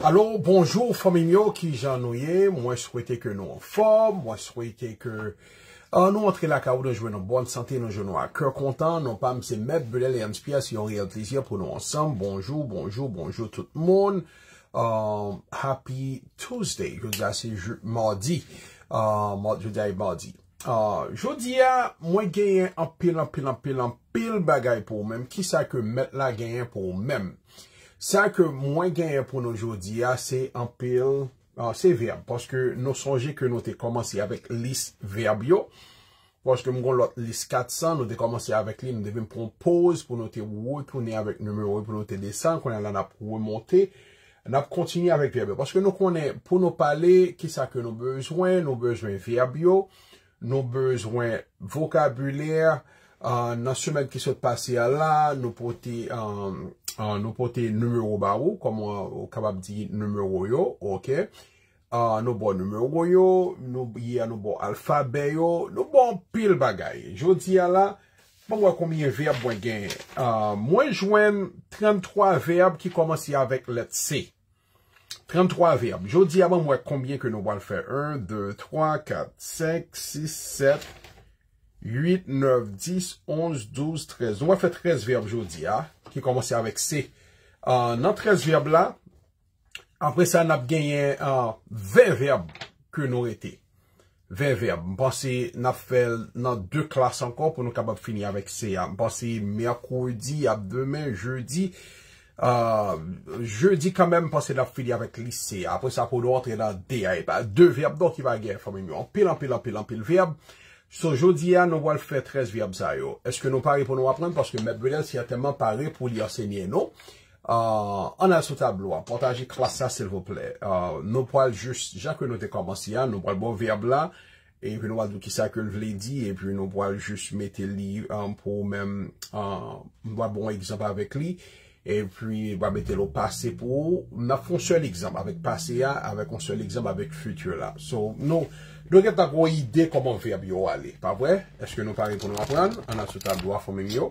Alo, bonjou fomimyo ki jan nouye, mwen swete ke nou an fom, mwen swete ke euh, an nou antre la kabou nan jwè nan bon sante, nan jwè nou an kèr kontan, nan pam se met belè lè anspia si yon rè adlizye pou nou ansam. Bonjou, bonjou, bonjou tout moun. Euh, happy Tuesday, jwè zase mòdi, euh, mòdi, jwè zase mòdi. Jwè zase mòdi, mwen genyen an pil, an pil, an pil, an pil bagay pou mèm, ki sa ke met la genyen pou mèm. Sa ke mwen genye pou nou jodiye, se ampil, se verb. Paske nou sonje ke nou te komansi avek lis verb yo. Paske mwen kon lot lis 400, nou te komansi avek li nou devim pou mwen pose, pou nou te wou, e pou nou te nevek numero, pou nou te desen, kon anan ap wou mwote. Anan ap kontini avek verb yo. Paske nou konen pou nou pale, ki sa ke nou bezwen, nou bezwen verb yo, nou bezwen vokabuler, nan semen ki se passe ala, nou poti anan, Euh, nou pote numero ba ou, koman wakabab di numero yo, ok? Euh, nou bon numero yo, nou bon alfabe yo, nou bon pil bagay. Jodi ya la, mwen mwen konbien verb mwen genye. Euh, mwen jwen 33 verb ki komanse avèk let se. 33 verb. Jodi ya la mwen mwen konbien ke nou mwen fè. 1, 2, 3, 4, 5, 6, 7... 8, 9, 10, 11, 12, 13. Nou mwen fè 13 verb joudi, ha. Ah, ki komanse avèk C. Ah, nan 13 verb la, apre sa nap genyen 20 ah, verb ke nou rete. 20 verb. Mwen panse nap fè nan 2 klas ankon pou nou kabab fini avèk C. Mwen panse merkoudi, ap demen, joudi. Joudi kanmèm panse nap fini avèk lise. Apre sa pou nou atre la D. De verb do ki va genyen. Anpil, anpil, anpil, anpil verb. So, jodi a, nou wal fwe trez virb zay yo. Eske nou pare pou nou aprem? Paske mè brilans ya temman pare pou li asenye nou. Ah, an al sou tablo a. Portaje klasa, sèl vople. Ah, nou wal jous jake nou te komansi a. Nou wal bon virb la. E pi nou wal dou ki sa ke l vle di. E pi nou wal jous mette li um, pou mèm mwa ah, bon ekzamp avèk li. E pi wal mette lo pase pou. Mè fon sèl ekzamp avèk pase a, avèk fon sèl ekzamp avèk futur la. So, nou... Doke ta gwo ide koman verbi yo wale. Pa bre, eske nou pare pou nou apran? Anan sou tablou a fomim yo.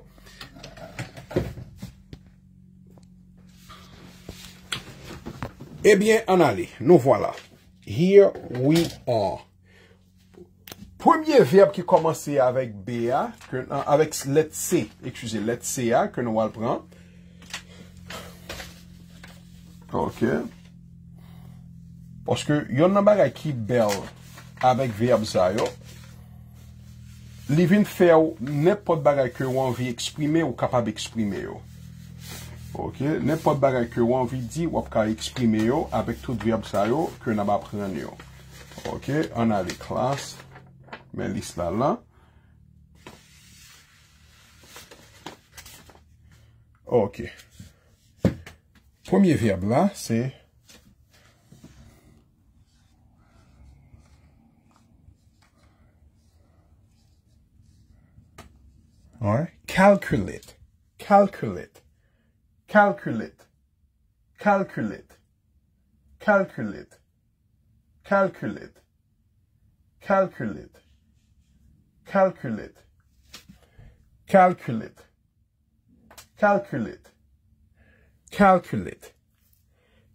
Ebyen, anale, nou wala. Here we are. Premier verbi ki komanse ya avèk B-A, euh, avèk let's say, ekjuse let's say ya, ke nou wale pran. Ok. Poske yon nabar a ki bel, avèk vyab zay yo. Li vin fè ou, ne pot barek yo anvi eksprime ou kapab eksprime yo. Ok? Ne pot barek yo anvi di wap ka eksprime yo avèk tout vyab zay yo kè nan ap apren yo. Ok? An avè klas. Mè lis la la. Ok. Premier vyab la, se... Calculate. Calculate. Calculate. Calculate. Calculate. Calculate. Calculate. Calculate. Calculate. Calculate. Calculate.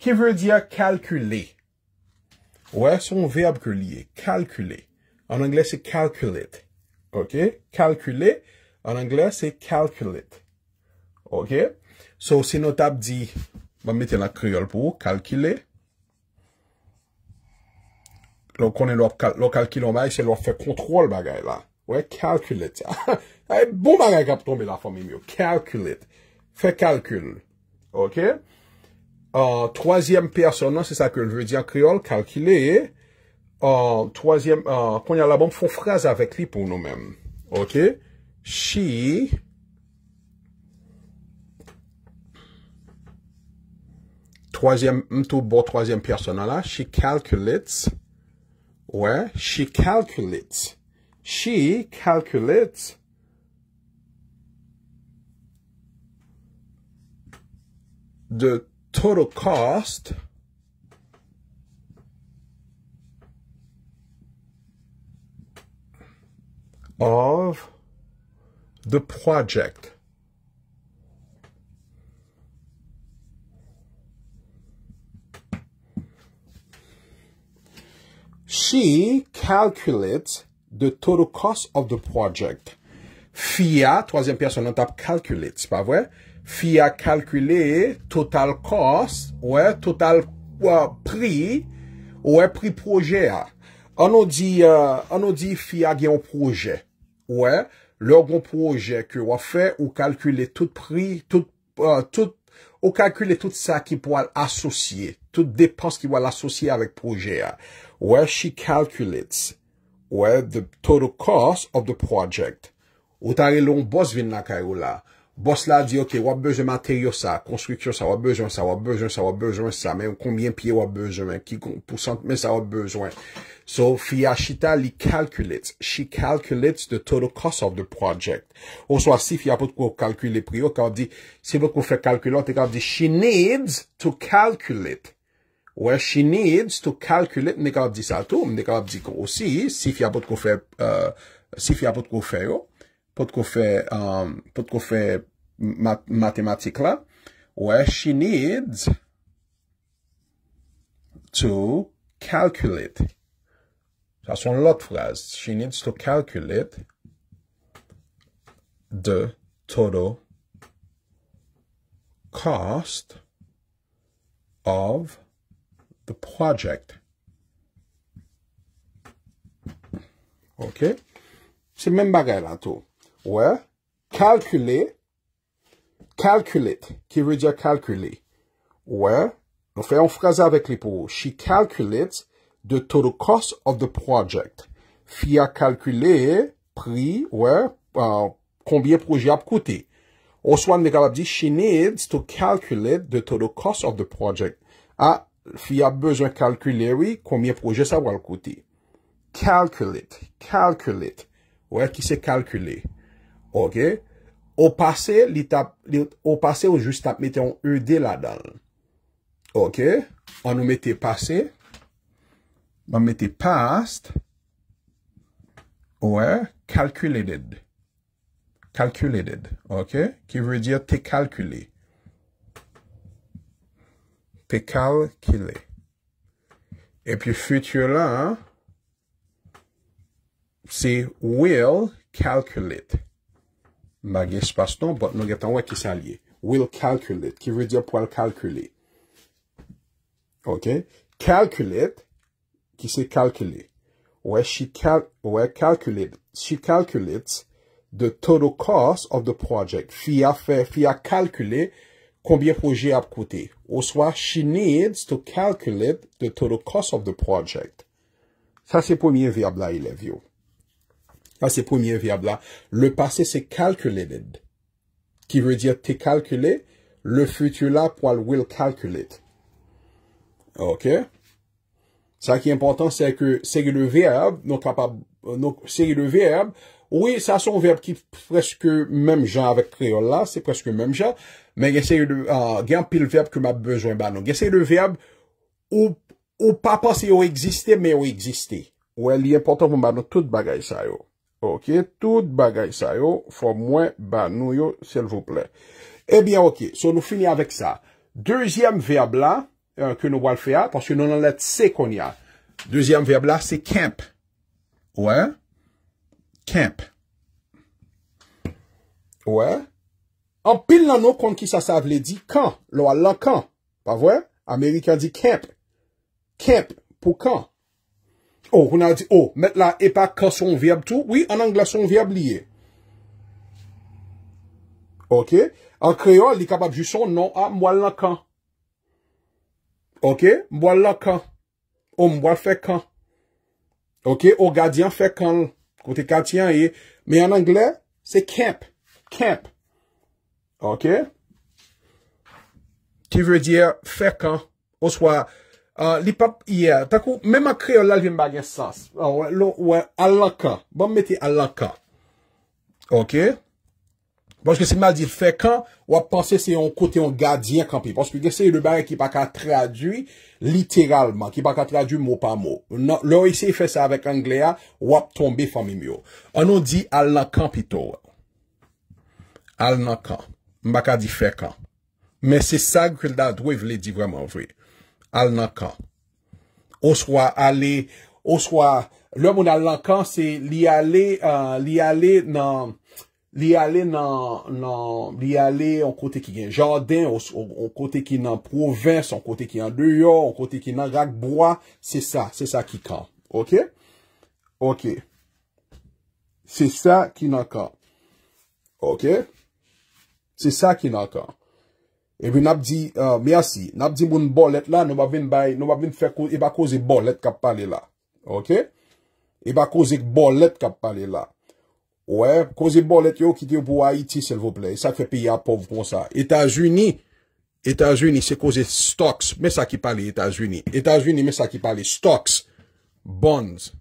Qui veut dire calculer? Ouais, c'est un verbe que lié. Calculer. En anglais, c'est calculate. OK? Calculer, An anglè, se calcule it. Ok? So, si nou tab di, vam bon, mette la kriol pou, calcule. Lo konen lo, lo kalkile an bagay, se lo fe kontrol bagay la. Ou e, calcule it. Bou bagay kap tombe la fami myo. Calcule it. Fe kalkile. Ok? Troasyem personan, non, se sa ke l vè di an kriol, kalkile. Troasyem, konen la bon, fon fraze avèk li pou nou men. Ok? Ok? she troisième, tout beau troisième personne là, she calculates, ouais, she calculates, she calculates the total cost of the project. She calculates the total cost of the project. Fia, troisième personne, on tape calculate, c'est pas vrai? Fia calculé total cost, ouais, total prix, ouais, prix projet. On nous dit, euh, on nous dit Fia a un projet, ouais. lor goun proje ke wafè euh, ou kalkule tout sa ki pou al asosye, tout depans ki pou al asosye avèk proje a. Ouè, she calculates. Ouè, the total cost of the project. Ou tarè loun bòs vin nan Kairou la. Bos la di, ok, wap bezwen materyo sa, konstruksyon sa, wap bezwen sa, wap bezwen sa, wap bezwen sa, men konbyen piye wap bezwen, ki konpousant, men sa wap bezwen. So, fi yachita li calculates, she calculates the total cost of the project. Oso, si fi apot ko kalkule priyo, kan di, si pou ko fè kalkulon, te kan di, she needs to calculate. Ouè, she needs to calculate, men de kan di sa tou, men de kan di kon osi, si fi apot ko fè, si fi apot ko fè yo. Pout kou fe um, matematik la. Where she needs to calculate. Sa son lot fraz. She needs to calculate the total cost of the project. Ok. Se men bagay la tou. Ouè, kalkulè, kalkulè, ki vè diya kalkulè. Ouè, nou fèy an fraze avèk li pou. She calculates the total cost of the project. Fi a kalkulè, pri, ouè, konbyè euh, proje ap kouti. Ou soan negal ap di, she needs to calculate the total cost of the project. A, ah, fi a bezwen kalkulè, wè, konbyè proje sa wè ap kouti. Kalkulè, kalkulè, ouè, ki se kalkulè. Ok, ou pase li tap, ou pase ou jous tap mette yon UD e la dal. Ok, ou nou mette pase. Mwen mette past. Ou e, calculated. Calculated, ok. Ki vre diyo te kalkile. Te kalkile. E pi future la, si will calculate. Mbage sepas ton, bat nou getan wè ki se a liye. Will calculate. Ki vè diyo pou wè l'calculé. Ok. Calculate. Ki se kalkulé. Wè, she calculates the total cost of the project. Fi a kalkulé koumbyen pou jè ap koute. Ou swa, she needs to calculate the total cost of the project. Sa se pou miye viab la ilè vyo. Ase premier verb la. Le passé se calculated. Ki vre diye te calcule. Le futur la pou al will calculate. Ok. Sa ki important se ke segye de verb. Non kapab. Non segye de verb. Ouye sa son verb ki preske mem jan avek kreol la. Se preske mem jan. Men gen pil verb ke m ap bezwen ban nou. Gen segye de verb. Ou papa se ou eksiste. Men ou eksiste. Ouye li important pou ban nou. Tout bagay sa yo. Ok, tout bagay sa yo, fò mwen ban nou yo, sel vople. Ebyen, eh ok, so nou fini avèk sa. Dezyem veyab la, kè nou wal fè a, pòske nou nan let se kon ya. Dezyem veyab la, se kèmp. Ouè? Kèmp. Ouè? An pil nan nou kon ki sa sa vle di, kèmp, lou al la kèmp. Pa vwè? Amerikan di kèmp. Kèmp pou kèmp. Ou, mwen a di, ou, met la epak kason vyab tou. Oui, an angla son vyab liye. Ok. An kreol li kapab ju son nou a mwal lakan. Ok. Mwal lakan. Ou mwal fekan. Ok. Ou gadyan fekan. Kote kati an ye. Me an angla, se kemp. Kemp. Ok. Ti ve diye fekan. Ou swa... Euh, li pap iye, takou, me makre yo lal vi mbage sas. Ah, lo, wè, alnaka. Bwam mette alnaka. Ok? Pwoske se mbade di fekkan, wap panse se yon kote yon gadi akampi. Pwoske se yon bwane ki baka traduy literalman. Ki baka traduy mwopan mwopan. Non, lo, yose fese avèk angleya, wap tombe fami mwyo. Anon di alnaka pito wè. Alnaka. Mbaka di fekkan. Men se sa kwen da dwe vle di vwaman vwey. Al nan kan. Oswa ale, oswa... Le moun al nan kan, se li ale euh, nan... Li ale nan... Li ale an kote ki gen jadin, an kote ki nan provins, an kote ki nan duyon, an kote ki nan rakboa. Se sa, se sa ki kan. Ok? Ok. Se sa ki nan kan. Ok? Se sa ki nan kan. E vi nap di, euh, me yasi, nap di moun bolet la, nou ma vin fè koze bolet kap pale la. Ok? E ba koze bolet kap pale la. Ouè, koze bolet yo ki deyo pou Haiti sel vople. E sa te fè piya apov kon sa. Etage uni, etage uni se koze stocks. Mè sa ki pale etage uni. Etage uni mè sa ki pale stocks. Bonds.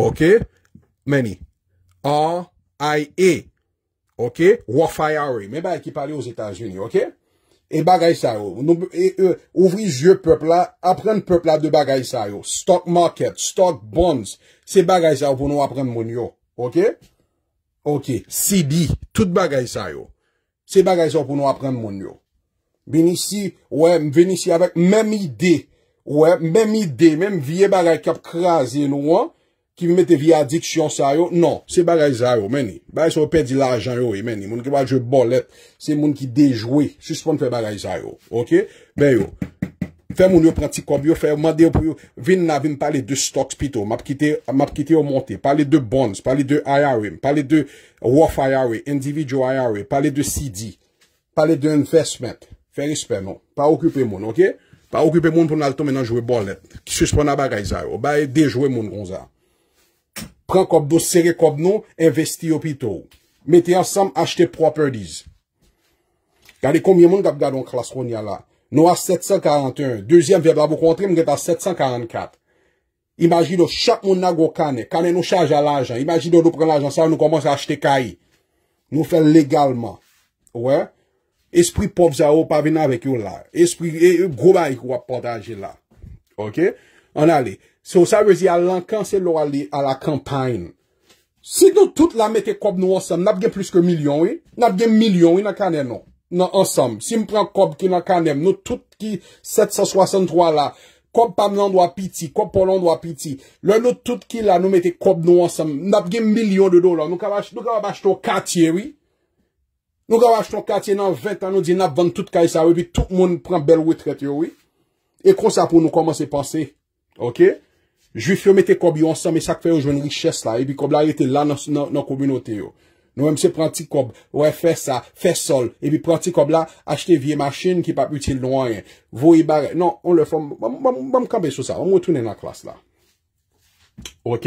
Ok? Mè ni. R. I. E. Ok, wafayari, me ba ekip pale yo zetajini, ok? E bagay sa yo, e, e, ouvri zye pepl la, apren pepl la de bagay sa yo. Stock market, stock bonds, se bagay sa yo pou nou apren moun yo, ok? Ok, CD, tout bagay sa yo. Se bagay sa yo pou nou apren moun yo. Venisi, wèm, venisi avèk mèm ide, wèm, mèm ide, mèm vie bagay kap krasi nou wèm. Ki mwete vi adiksyon sa yo? Non, se bagay za yo, meni. Baye se ou pedi la ajan yo, e meni. Moun ki bagay jo bolet, se moun ki dejwe. Suspon fè bagay za yo, ok? Bayo, fè moun yo pratik kwa byo, fè mwade yo pou yo. Vin na vin pale de stocks pito, map kite yo monte. Pale de bonds, pale de IRM, pale de worth IRM, individual IRM, pale de CD, pale de investment. Fè nispe non, pa okupe moun, ok? Pa okupe moun pou nan al to menan jwe bolet, ki suspon na bagay za yo, baye dejwe moun kon za. Pren kop do sere kop nou, investi yo pitou. Mete yon sam, achete properties. Gade koum yon moun tap gade yon klas koun yon la. Nou a 741. Dezyen veblabou kontre mwen get a 744. Imagino, chak moun nagwo kane. Kane nou chanj al ajan. Imagino nou pren l ajan san nou komanse achete kai. Nou fen legalman. Ouè? Esprit pof za ou pa venan vek yon la. Esprit, e groban yon wap potanje la. Ok? An ale. Se ou sa rezi a lankan se lora li a la kampayn. Si nou tout la mette kob nou ansam, nap gen plus ke milyon we. Nap gen milyon we nan kanem nou. Nan ansam. Si mpren kob ki nan kanem, nou tout ki 763 la. Kob pa mlandwa piti, kob pa mlandwa piti. Le nou tout ki la nou mette kob nou ansam, nap gen milyon de dola. Nou ka wab ashton katiye we. Nou ka wab ashton katiye nan 20 an nou di nap vantout kaysa we. Pi tout moun pren bel wetret yo we. E kon sa pou nou komanse pase. Ok? Jwi fyo mette kob yo ansan, me sak fwe yo jwen liches la, e bi kob la yote lan nan kombinote yo. Nou emse pranti kob, wè fè sa, fè sol, e bi pranti kob la, achte vie machine ki pa putil noyen, vou i bare, nan, on le fòm, bèm kambè sou sa, mwè mwè tounen nan klas la. Ok?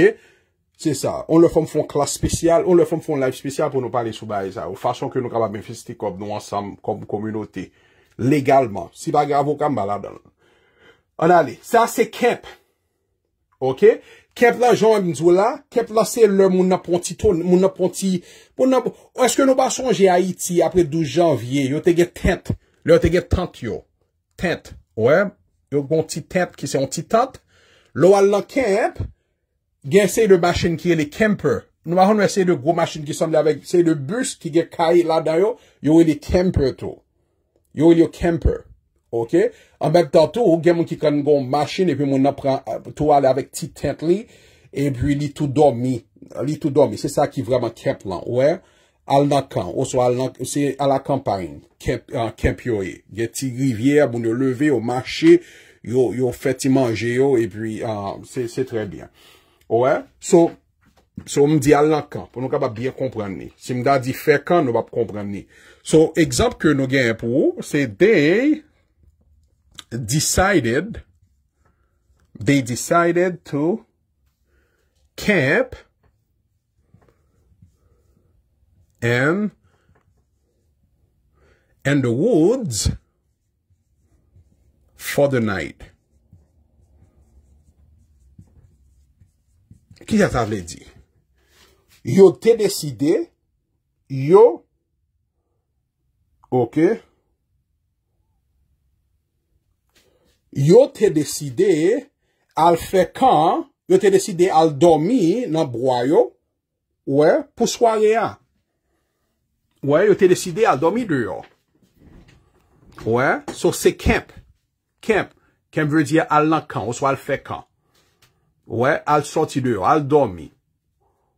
Se sa, on le fòm fòm klas spesyal, on le fòm fòm live spesyal pou nou pale sou ba e sa, ou fason ke nou kama bè fè sti kob nou ansan, kob kombinote, legalman. Si ba grav ou kamba la don. An ale, Ok, kempla joun mzou la, kempla se lè moun aponti ton, moun aponti, moun aponti, ou eske nou basonje Haiti apre 12 janvye, yo tege tent, yo tege tent yo, tent, ouè, yo goun ti tent ki se, yon ti tent, lou al la kemple, gen se de machin ki e le kemper, nou basonwe se de goun machin ki samle avek, se de bus ki ge kaye la dan yo, yo e le kemper to, yo e le kemper. Ok? Anbek tan tou, ou gen moun ki kan goun machin epi moun apren euh, tou ale avek ti tent li epi li tou domi. Se sa ki vreman kemplan. Al-Nakan. Oso al-Nakan. Se al-Nakan parin. Euh, kemp yo e. Ge ti rivyer moun yo leve yo machin. Yo fe ti manje yo epi euh, se tre bien. Ou e? So m di al-Nakan. Poun nou ka bap biye kompran ni. Se m da di fekan nou bap kompran ni. So, ekzamp ke nou gen pou, se dey They decided to camp and in the woods for the night. Ki sa ta vle di? Yo te deside, yo okey Yo te deside al fekan, yo te deside al domi nan broyo, ouwe, pou swa reya. Ouwe, yo te deside al domi diyo. Ouwe, sou se kemp. Kemp, kemp vre diye al lankan, ouso al fekan. Ouwe, al soti diyo, al domi.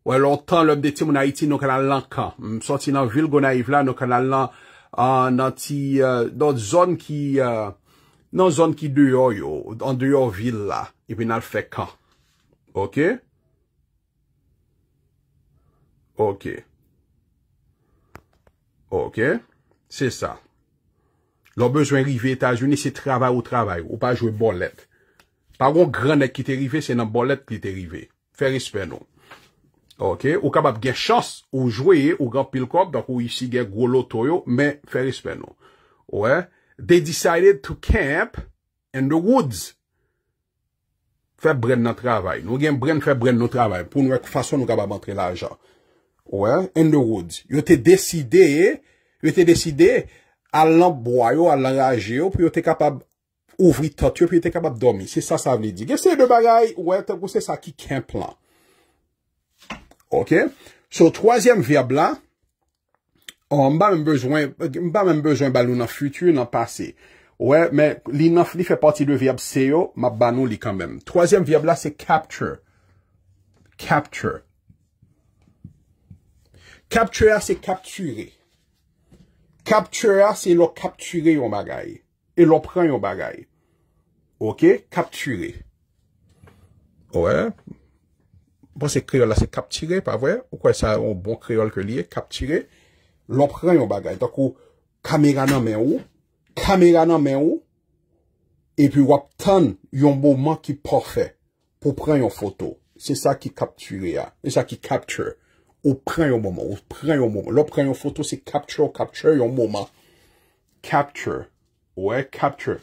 Ouwe, lontan lop de ti moun a iti nou kan al lankan. M soti nan vil goun a ifla nou kan al ah, lan nan ti, euh, nou zon ki... Euh, nan zon ki deyo yo, e nan deyo villa, epi nan fekan. Ok? Ok. Ok. Se sa. Lo bezwen rive Etasunis, se travay ou travay, ou pa jwe bolet. Paron granek ki te rive, se nan bolet ki te rive. Feris feno. Ok. Ou kabab gen chas, ou jwe, ou gan pil kop, dak ou isi gen golo toyo, men feris feno. Ou e? They decided to camp in the woods. Fè brend nan travay. Nou gen brend fè brend nan travay. Poun wè kou fason nou kaba mantre la ajan. Ouè, in the woods. Yo te deside, yo te deside, alan boyo, alan raje yo, pou yo te kapab ouvri tot yo, pou yo te kapab domi. Se sa sa veni di. Gese de bagay, ouè, pou se sa ki camp lan. Ok? So, troazem vyab la, Oh, mba men bezwen balou nan futu, nan pase. Ouè, men, li nan fli fè pati de vyab seyo, ma banou li kanmen. Troasyem vyab la se capture. Capture. Capture a se capture. Capture a se capture yon bagay. E lopren yon bagay. Ok? Capture. Ouè. Bon, se kreol la se capture, pa vwe? Ou kwa sa, bon kreol ke liye? Capture a. Lò pren yon bagay. Tako kamerana men ou. Kamerana men ou. E pi wap tan yon mouman ki pafe. Po pren yon foto. Se sa ki capture ya. Se sa ki capture. Lò pren yon mouman. Lò pren yon foto se capture yon mouman. Capture. Ou e capture.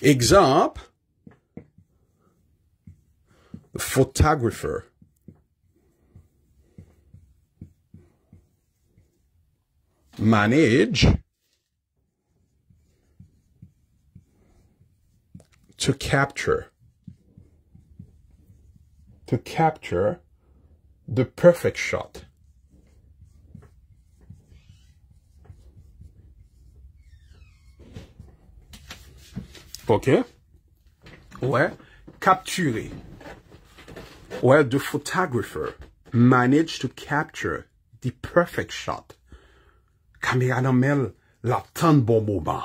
Ekzamp. Fotografer. manage to capture to capture the perfect shot OK where capture where the photographer managed to capture the perfect shot Kameya nan men, la tan bon mouman.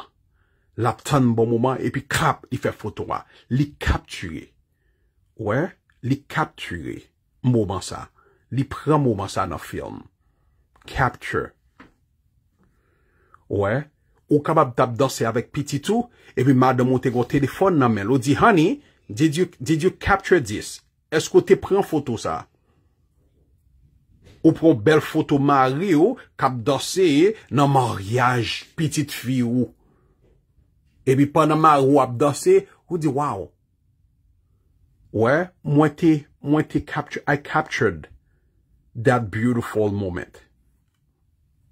La tan bon mouman, epi krap, li fe fotowa. Li kapture. Ouè, li kapture mouman sa. Li pren mouman sa nan film. Kapture. Ouè, ou kabab dabdase avèk piti tou, epi mada moutèk wè telefon nan men. Ou di, honey, did you capture this? Esko te pren foto sa? Ou pou bel foto mari ou, kap dosi, e nan maryaj, pitit fi ou. Ebi pan nan mari ou ap dosi, ou di waw. Ouè, mwen te, mwen te kap, I captured that beautiful moment.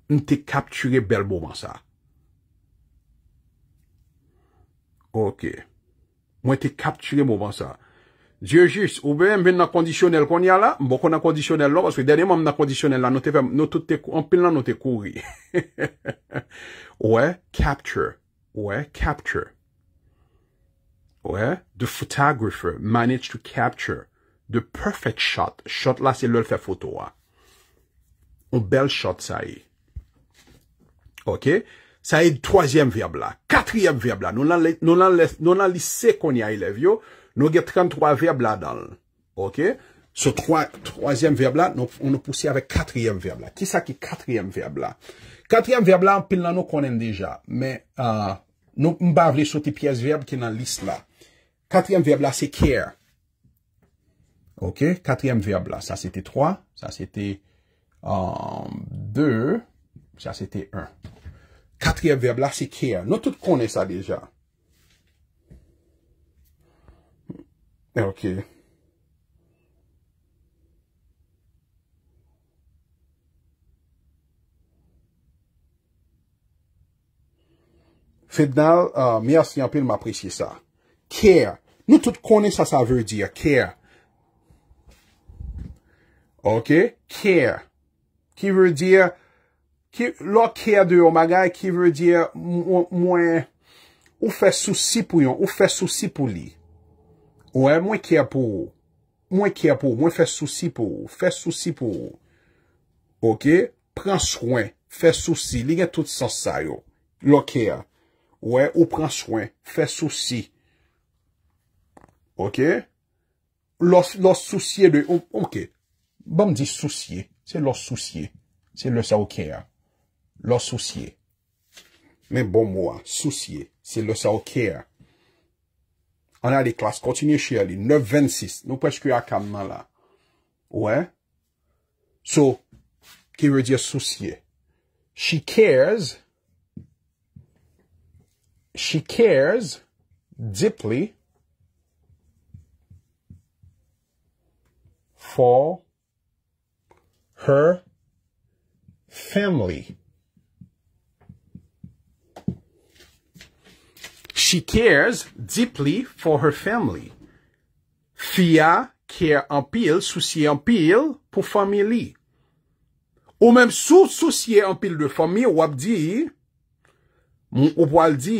Mwen te kap chure bel mouman sa. Ok. Mwen te kap chure mouman sa. Je jis, oube, mwen nan kondisyonel kon ya la, mbo kon nan kondisyonel lo, baswe dene mwen nan kondisyonel la, nou te fe, nou tout te, an pin lan nou te kouri. Ouwe, capture, ouwe, capture. Ouwe, the photographer managed to capture the perfect shot. Shot la, se lel fe foto wa. Ou bel shot sa yi. Ok, sa yi d'twasyem vyab la, katryem vyab la. Nou nan lis se kon ya yi lev yo. Nou gen 33 verb la dan. Ok? Se 3, 3e verb la, nou pou se ave 4e verb la. Ki sa ki 4e verb la? 4e verb la, pil nan nou konen deja. Men, nou mba vle sote pyes verb ki nan lis la. 4e verb la, se kere. Ok? 4e verb la, sa se te 3, sa se te 2, sa se te 1. 4e verb la, se kere. Nou tout konen sa deja. Fetnal, mi as yon pil m aprechi sa. Kèr. Nou tout konen sa sa vèr diya. Kèr. Ok. Kèr. Ki vèr diya, lo kèr de yo magay, ki vèr diya, mwen, ou fè soussi pou yon, ou fè soussi pou li. Ouè, mwen kè apou. Mwen kè apou. Mwen fè souci pou. Fè souci pou. Ok. Pren chouen. Fè souci. Lè gen tout sa sa yo. Lò kè a. Ouè, ou pren chouen. Fè souci. Ok. Lò souci e de ou. Ok. Bon m di souci e. Se lò souci e. Se lò sa ou kè a. Lò souci e. Men bon m wè. Souci e. Se lò sa ou kè a. An a li klas kontinye chè li. 9-26. Nou pwes kwe a kamman la. Ouè? So, ki wè diye sou siye? She cares. She cares. Diply. For. Her. Family. Family. cares deeply for her family. Fia care an pil, souci an pil pou familie. Ou menm souci an pil pou familie, ou ap di ou wal di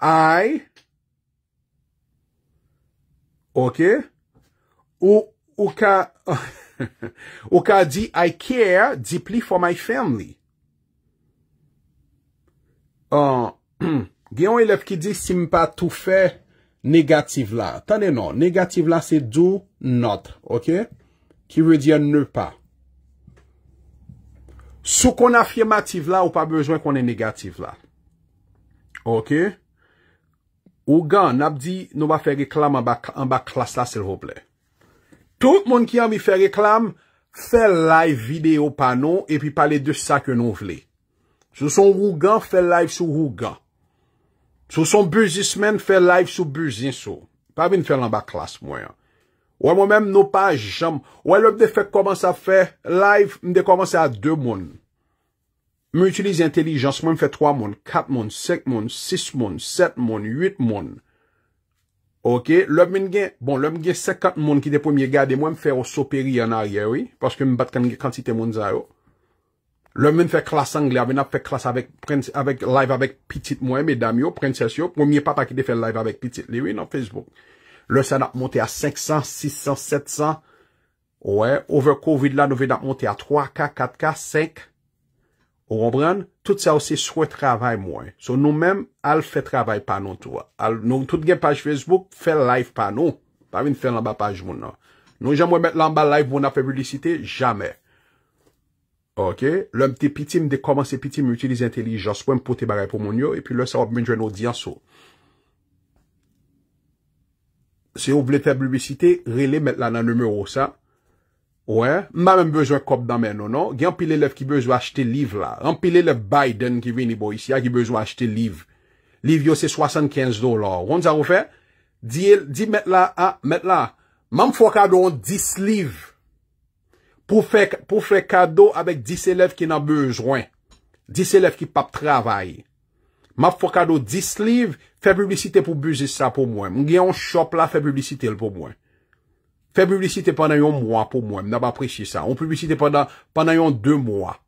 I ok ou ou ka ou ka di I care deeply for my family. Ou Gye yon e lep ki di sim pa tou fe negatif la. Tande non, negatif la se do not, ok? Ki ve di an ne pa. Sou kon afirmatif la, ou pa bezwen kon e negatif la. Ok? Ou gan, nap di nou ba fe reklam an ba klas la sel vople. Tout moun ki an mi fe reklam, fe live video pa nou, e pi pale de sa ke nou vle. Se son rou gan, fe live sou rou gan. Sou son buj zi semen fè live sou buj zin sou. Parmi n fè lan ba klas mwen. Ouè mwen mèm nou pa jam. Ouè lèp de fè koman sa fè live mdè koman sa a 2 moun. Mwen utilize intelijans mwen fè 3 moun, 4 moun, 5 moun, 6 moun, 7 moun, 8 moun. Ok, lèp mwen gen, bon lèp gen 50 moun ki de pou mwen gade mwen fè ou soperi an ariè wè. Paske mwen bat kan gen kantite moun zay ou. Le men fè klas Anglè, avè nan fè klas avèk live avèk pitit mwen, mè dam yo, prenses yo, mwen miye pa pa ki de fè live avèk pitit liwe nan Facebook. Le sa nan ap monte a 500, 600, 700, ouè, over COVID la nou vè nan ap monte a 3K, 4K, 5, ou ronbran, tout sa ou se swè travè mwen. So nou mèm al fè travè panon touwa. Nou tout gen page Facebook fè live panon, pa vin fè nan ba page moun nan. Nou jan mwen mèt nan ba live mwen ap fè publicite, jamè. Ok, lèm te pitim de koman se pitim Utilize intelijans pou m pou te baray pou moun yo E pi lè sa wap menjwen nou diyan sou Se ou vle te blubisite Rile met la nan numero sa Ouè, mman mbezou an kop damen Gye anpile lev ki bezou achete liv la Anpile lev Biden ki veni bo Isi a ki bezou achete liv Liv yo se 75 do la Wons a wou fe? Di met la, a, met la Mman fwa ka don 10 liv pou fè kado avèk dis elèv ki nan bezwen. Dis elèv ki pap travay. Map fò kado dis liv, fè publicite pou bezwen sa pou mwen. Mwen gen yon shop la, fè publicite l pou mwen. Fè publicite pandan yon mwen pou mwen. Mnen ap aprechi sa. Mwen publicite pandan yon 2 mwen.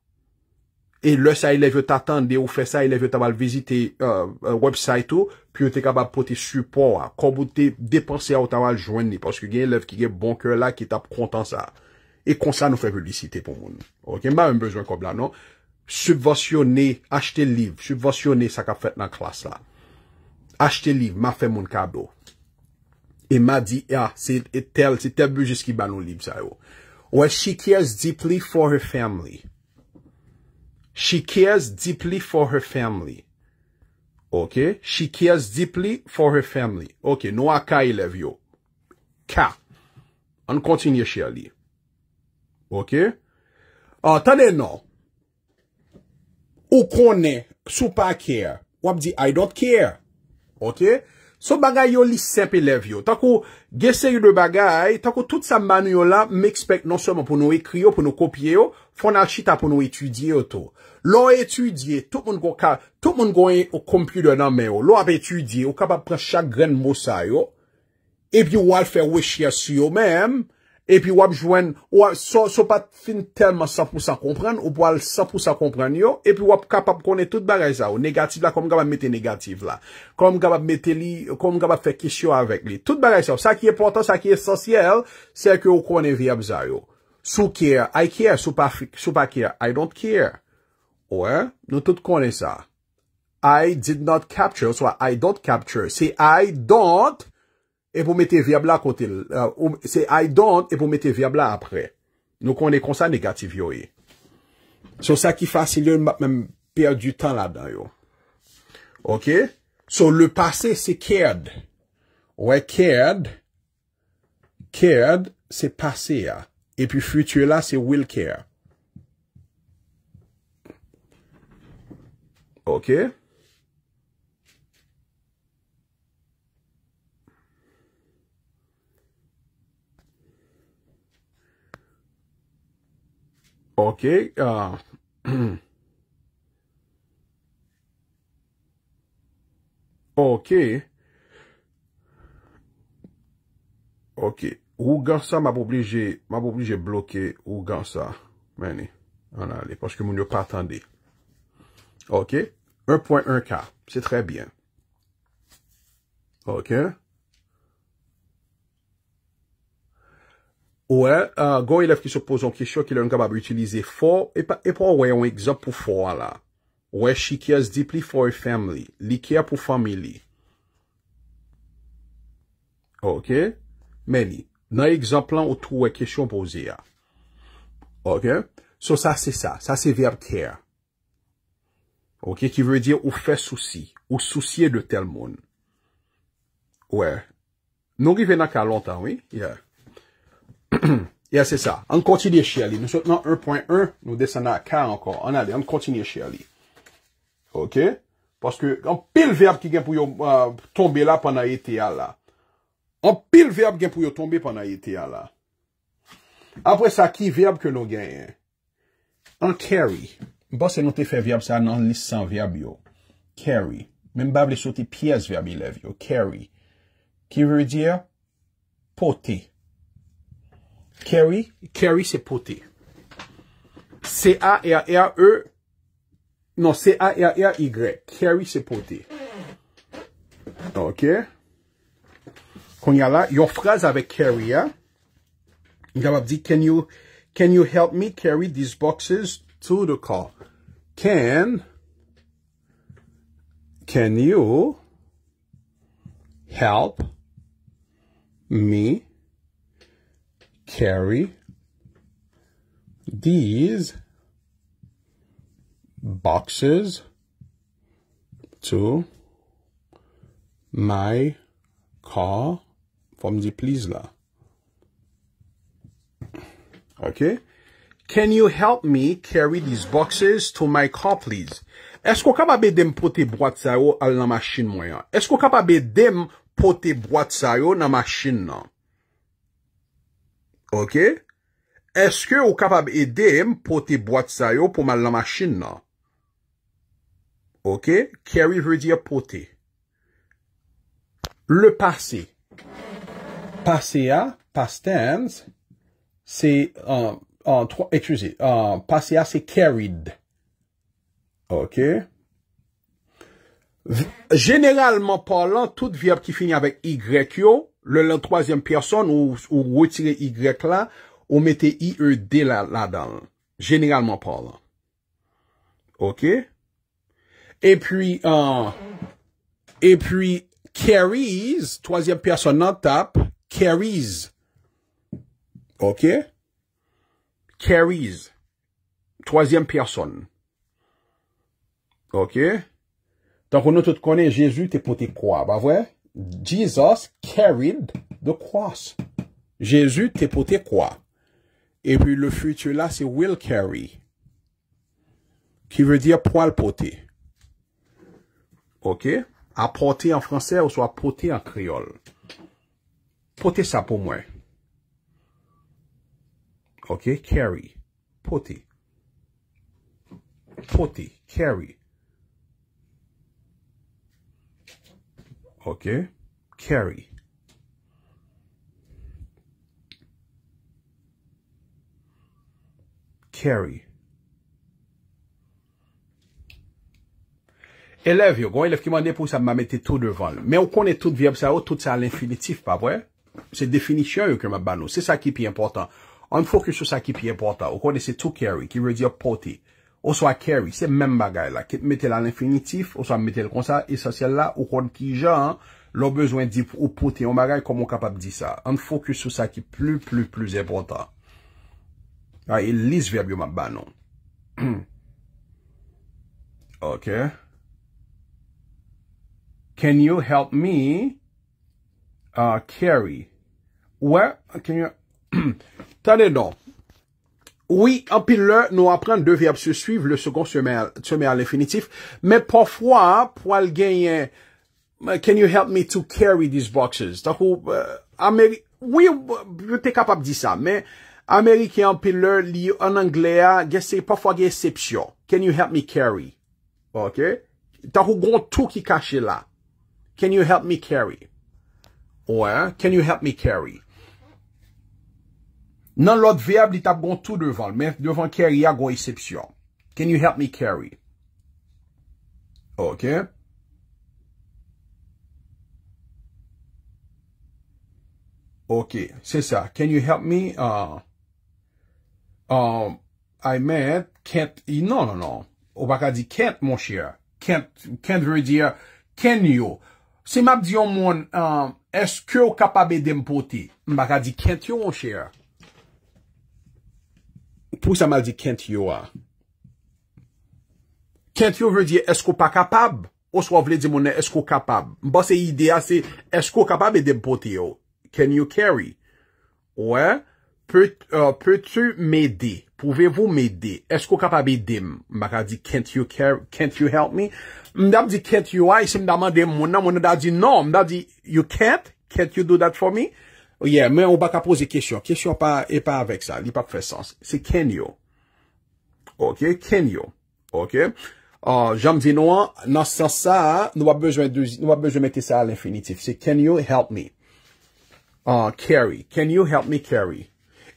E lè sa yon lèv yo tatan, de ou fè sa yon lèv yo tabal vizite euh, euh, website ou, pi ou te kabab pote supo a, kon bout te depanse a ou tabal jwen ni, paske gen lèv ki gen bon kè la, ki tab kontan sa a. E konsan nou fwe kredisite pou moun. Ok, mba mwen bezwen kob la nou. Subvasyone, achte liv. Subvasyone, sa ka fet nan klas la. Achte liv, ma fwe moun kado. E ma di, ya, ah, se tel, se tel bi jiski ba nou liv sa yo. Ou e, she cares deeply for her family. She cares deeply for her family. Ok, she cares deeply for her family. Ok, nou a ka e lev yo. Ka. An kontinye shye li. Ok? Ah, tanè nou, ou konè, sou pa kèr. Ou ap di, I don't care. Ok? Sou bagay yo li sepe lev yo. Tako, gesè yo de bagay, tako, tout sa manyo la, m'expect non seman pou nou ekri yo, pou nou kopye yo, fonal chita pou nou etudye yo to. Lo etudye, tout moun goye, tout moun goye o kompil yo nan mè yo. Lo ap etudye, ou kap ap pren chagren mousa yo, epi ou al fè wè shia si yo mèm, E pi wap jwen, wap so pat fin telman sa pou sa kompren, ou pwal sa pou sa kompren yo, e pi wap kapap konen tout bagay sa yo, negatif la, konm gaba mette negatif la, konm gaba mette li, konm gaba fe kishyo avèk li, tout bagay sa yo, sa ki e potan, sa ki e sosyal, se ak yo konen viyab za yo. Sou kere, I kere, sou pa kere, I don't kere. Ouè, nou tout konen sa. I did not capture, souwa I don't capture, si I don't, E pou mette viab la kontel. Euh, se I don't, e pou mette viab la apre. Nou konen konsa negatif yo ye. Eh. So sa ki fasilen mwen perdu tan la dan yo. Ok? So le pase se kèd. Ouè kèd. Kèd se pase ya. E pi futu la se will kèd. Ok? Ok? Ah. OK. OK. OK. Ou m'a obligé, m'a obligé mab obligé ou gansa parce parce que parce que mon yo Ok, 1.1k, c'est très bien. Ok, Ouè, gò ilèf ki se poson kèchò ki lè nkabab utilize fò, epa ouè yon ekzamp pou fò an la. Ouè, shikèz dipli fò e femli. Li kèyè pou femli. Ok? Mè li, nan ekzamp lan ou tou wè kèchò pou zè ya. Ok? So, sa se sa. Sa se ver kèyè. Ok? Ki vè di ou fè souci. Ou souciè de tel moun. Ouè. Nou ki vè nan ka lontan, oui? Ya. Ouè. Ya, se sa. An kontinye chè li. Nou sot nan 1.1, nou desen nan 4 ankon. An alè, an kontinye chè li. Ok? Paske an pil verb ki gen pou yo euh, tombe la panay ete ya la. An ah, pil verb gen pou yo tombe panay ete ya la. Ah, Apre sa ki verb ke nou genyen? An carry. Mba bon, se nou te fe verb sa nan lis san verb yo. Carry. Mbè mbè blè sote piyes verb yo. Carry. Ki vè rè diya? Potè. Carry, carry se pote. C-A-R-R-E Non, C-A-R-R-Y Carry se pote. Ok. Kon ya la, yo fraz avek carry ya. Gaba di, can you help me carry these boxes to the car? Can Can you Help Me Carry these boxes to my car from the please la. Ok. Can you help me carry these boxes to my car please? Esko kapabe dem pote boat sa yo al nan masjin mwen ya? Esko kapabe dem pote boat sa yo nan masjin nan? Ok, eske ou kapab edem pote boat sayo pouman la machin nan? Ok, carry vre di apote. Le pase. Pase a, past tense, se, ekjuse, euh, pase a se carried. Ok. Generalman parlant, tout viab ki fini avek yyo. Le, la troisième personne, ou, ou Y là, ou mettez IED là-dedans, généralement parlant. OK? Et puis, euh, et puis, carries, troisième personne en tape, carries. OK? Carries. Troisième personne. OK? Donc, on a te connaît Jésus, t'es pour tes croix, bah ouais? Jesus carried the cross. Jésus t'es porté quoi? Et puis le futur là, c'est will carry. Qui veut dire poil porté. OK? Apporter en français ou soit porter en créole. Porter ça pour moi. OK? Carry. Porter. Porter. Carry. ok, carry, carry, elev yo, kon elev ki mande pou sa mamete tou devan, men ou konen tout vieb sa yo, oh, tout sa al infinitif pa, se definisyon yo ki mabano, se sa ki pi important, an fokus sou sa ki pi important, ou konen se tout carry, ki re diyo poti, Oso a carry, se men bagay la. Ket metel an infinitif, oso a metel kon sa, e sa sel la, ou kon ki jan, lo bezwen di ou pote, ou bagay komon kapap di sa. An fokus sou sa ki plu, plu, plu zepotan. A, e lis vebyo ma banon. Ok. Can you help me uh, carry? Ouè, can you help me carry? Oui, en pileur, nou apren, de viab se suive, le second se me al infinitif, men pafwa, pou al genye, can you help me to carry these boxes? Takou, euh, Ameri, oui, te kapab di sa, men, Ameri ki en pileur, li yo an Anglea, gesè, pafwa genye sepsyon. Can you help me carry? Ok? Takou, goun tou ki kache la. Can you help me carry? Ouè, can you help me carry? Ok? Nan lot veyab li tap gon tout devan. Men devan kerya gwa esepsyon. Can you help me kery? Ok. Ok. Se sa. Can you help me? Uh, uh, I met. Kent. Non, non, non. Ou baka di kent mon chè. Kent. Kent vre di ya. Kent yo. Se map di yo moun. Uh, eske yo kapabe dem pote? Mbaka di kent yo mon chè ya. Pou sa ma di, can't you wa? Can't you ve di, esko pa kapab? Ou swa vle di mounen, esko kapab? Mba se ide a se, esko kapab e dem pote yo? Can you carry? Ou e? Pe euh, tu me de? Pouvevou me de? Esko kapab e dem? Mba ka di, can't you carry? Can't you help me? Mda mi di, can't you wa? Ise e mda man de mounen, mounen da di, no. Mda di, you can't? Can't you do that for me? Oye, men ou bak a pose kesyon. Kesyon e pa avek sa. Li pa pre sens. Se ken yo. Ok? Ken yo. Ok? An, janm di nou an. Nan sa sa, nou ap bejwen de, nou ap bejwen mette sa al infinitif. Se ken yo, help me. An, ah, carry. Ken yo, help me carry.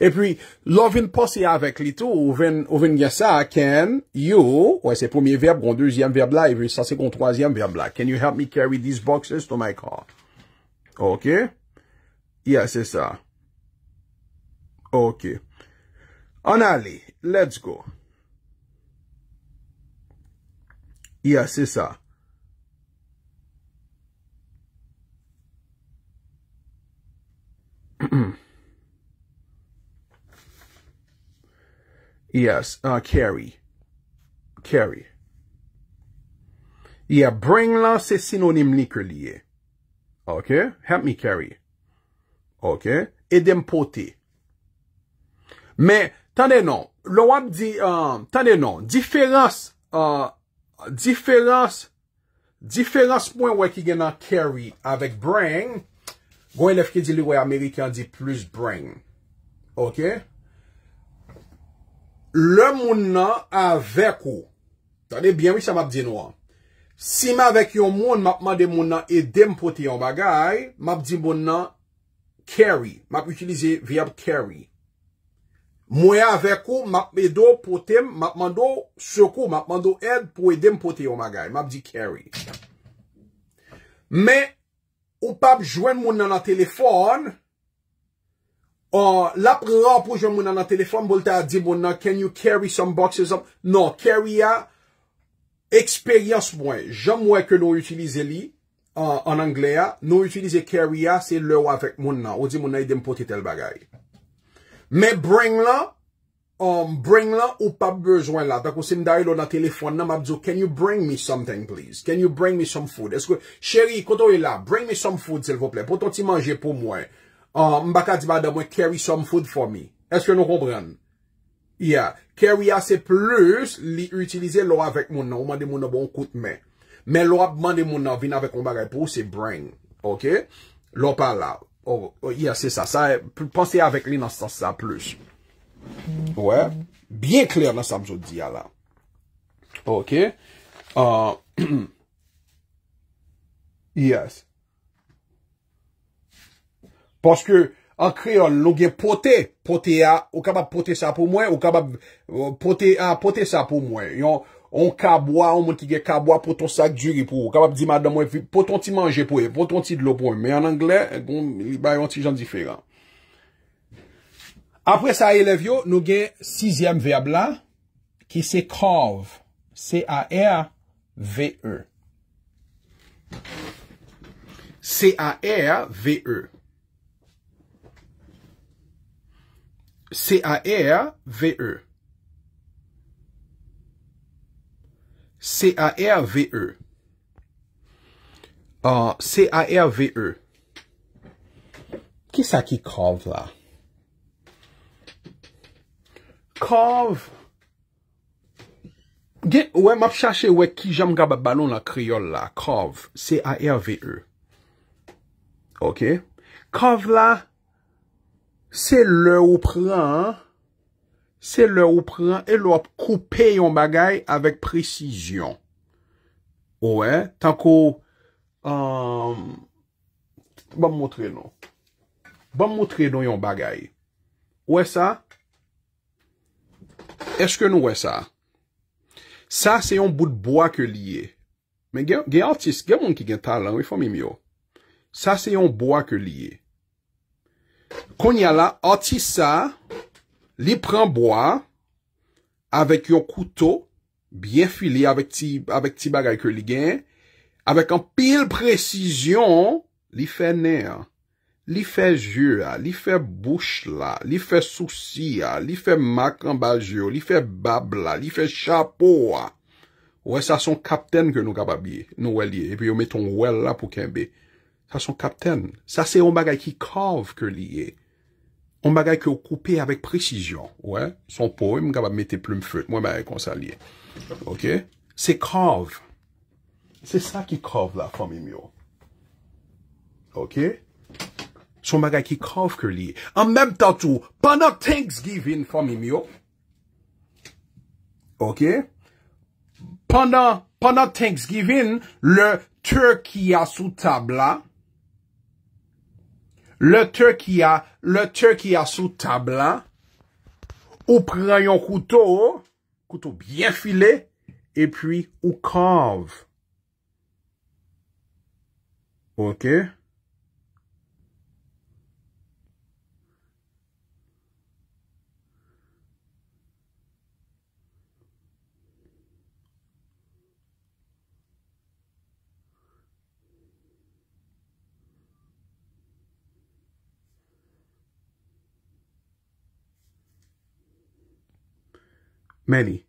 E pi, lò ven posye avek li tou, ou ven, ou ven gen sa. Ken yo. Oye, se premier verbe kon, deuxième verbe la. E ven, sa se kon, troisième verbe la. Ken yo, help me carry these boxes to my car. Ok? Ok? Ya, se sa. Ok. Anali, let's go. Ya, se sa. Yes, ah, uh, carry. Carry. Ya, bring la se sinonim li kre liye. Ok, help me carry. Ok. Ok? Edem pote. Me, tanenon, lo wap di, euh, tanenon, diferans, euh, diferans, diferans mwen wè ki genan carry avèk breng, gwen lèf ki di li wè Amerikan di plus breng. Ok? Le moun nan avèk ou, tanen bien wè sa map di nou an, si ma avèk yon moun, mapman de moun nan edem pote yon bagay, map di moun nan carry, map utilize viap carry. Mwen avek ou, map edo potem, map mando sokou, map mando ed, pou edem poten yo magay, map di carry. Men, ou pap jwen moun nan la telefon, la pran pou jwen moun nan la telefon, bol ta a di moun nan, can you carry some boxes of, nan, carry a, eksperyans mwen, jan mwen ke nou utilize li, an Anglea, ah, nou utilize carry a, ah, se lou avèk moun nan. Ou di moun nan yi dem poti tel bagay. Me bring la, um, bring la ou pa bezwen la. Tako se mda yi lou nan telefon nan, mabdou, can you bring me something please? Can you bring me some food? Sheri, koto yi la, bring me some food sèl vople. Poton ti manje pou mwen. Um, Mbaka di ba da mwen, carry some food for me. Eske nou kobren? Yeah, carry a ah, se plus, li utilize lou avèk moun nan. Ou man di moun nan bon kout men. Men lò ap mande moun nan vina ve kon bagay pou, se brain. Ok? Lò pa la. Oh, oh, yes, se sa. Pansi avèk li nan sa sa plus. Ouè. Bien klèr nan sa mjò diya la. Ok? Uh, yes. Paske an kriyon, lò gen pote, pote a, ou kabab pote sa pou mwen, ou kabab uh, pote a, pote sa pou mwen. Yon... On ka bwa, on moun ki ge ka bwa poton sak djuri pou. Kapap di madan mwen, poton ti manje pou e, poton ti dlo pou e. Me an angle, bon, li bayon ti jan di fegan. Apre sa e lev yo, nou ge sizyem veab la, ki se kov. C-A-R-V-E C-A-R-V-E C-A-R-V-E C-A-R-V-E ah, C-A-R-V-E Ki sa ki kov la? Kov Gen, wè, map chache wè ki jam gaba banon la kriol la. Kov. C-A-R-V-E e. Ok? Kov la Se le ou pran, an? Se lè ou pren, el ou ap koupe yon bagay avèk presijyon. Ouè? Tan ko... Um, Bwam mwotre nou. Bwam mwotre nou yon bagay. Ouè sa? Eske nou ouè sa? Sa se yon bout bo akè liye. Men gen artis. Gen moun ki gen talan. Sa se yon bo akè liye. Kon yala, artis sa... li pren boya, avek yon koutou, byen fili avek ti bagay ke li gen, avek an pil prezisyon, li fe ner, li fe zyo, li fe bouch la, li fe sou si, li fe mak an bagyo, li fe bab la, li fe chapo la. Ouwe, sa son kapten ke nou gaba biye, nou wè liye, epi yo meton wè la pou kenbe. Sa son kapten. Sa se yon bagay ki kav ke liye. On bagay ki ou koupe avèk presijyon. Ouè, son po, mwen gaba mette plume föt. Mwen bagay konsa liye. Ok? Se kov. Se sa ki kov la, fami myo. Ok? Son bagay ki kov ke liye. An mèm tan tou, panan Thanksgiving, fami myo. Ok? Panan Thanksgiving, le turkey a sou tab la. Le te y a, le te y a table, table hein. ou prend un couteau, couteau bien filé, et puis ou cave. Ok? Mèni.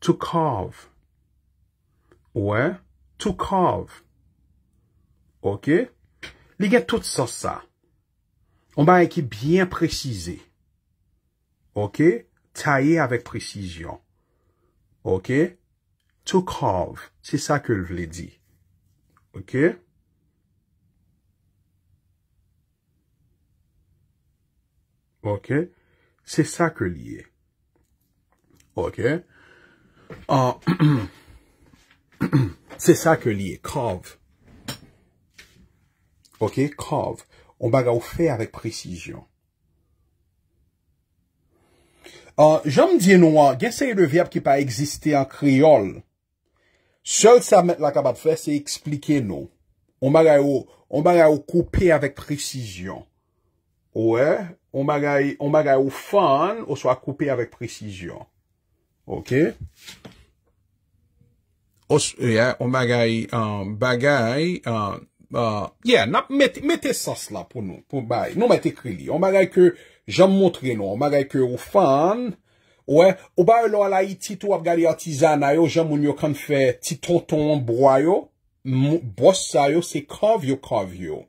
Tukav. Ouè. Tukav. Ok. Lè gen tout sa sa. On ba ek ki byen precizè. Ok. Tayè avèk precizyon. Ok. Tukav. Se sa ke l v lè di. Ok. Ok. Se sa ke l lè di. Ok, ah, c'est ça que li est, krav. Ok, krav, on baga ou fè avec précision. Ah, Jom di nou, gen se yè le verbe ki pa existé en kriol, seul sa met la kabab fè, se yè expliqué nou. On baga ou, on baga ou koupé avec précision. Ouè, on baga ou fan ou so a koupé avec précision. Ok? Os, ye, eh, eh, omagay, bagay, eh, ye, nap mette sas la pou nou, pou bay, nou mette kre li. Omagay ke, jom montre nou, omagay ke ou fan, oue, ouba ou lo alay iti tou ap gade atizan ayo, jom moun yo kan fè ti ton ton broyo, boss ayo, se kov yo, kov yo.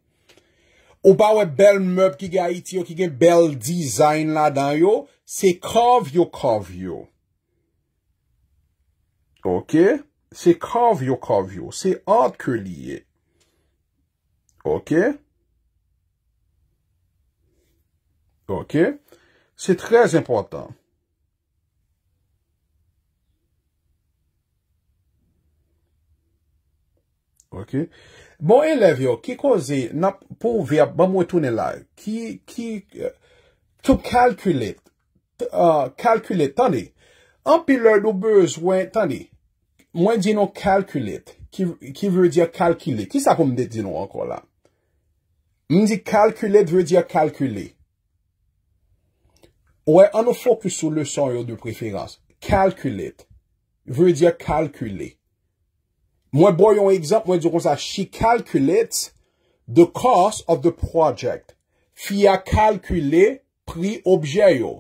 Ouba oue bel meb ki gen bel dizayn la dan yo, se kov yo, kov yo. Ok, se kav yo kav yo, se ad ke liye. Ok. Ok, se trez impotant. Ok, bon e lev yo, ki ko ze nap pou ve ap ba mwetounen la? Ki, ki, euh, tou kalkule, kalkule euh, tani. An piler nou bez, wè, tan di, mwen di nou kalkulit, ki vè di kalkulit. Ki sa kom de di nou anko la? Mwen di kalkulit vè di kalkulit. Wè, an nou fokus sou le son yo de preferans. Kalkulit vè di kalkulit. Mwen boy yon ekzamp, mwen di kon sa, she kalkulit the cost of the project. Fi a kalkulit pri obje yo.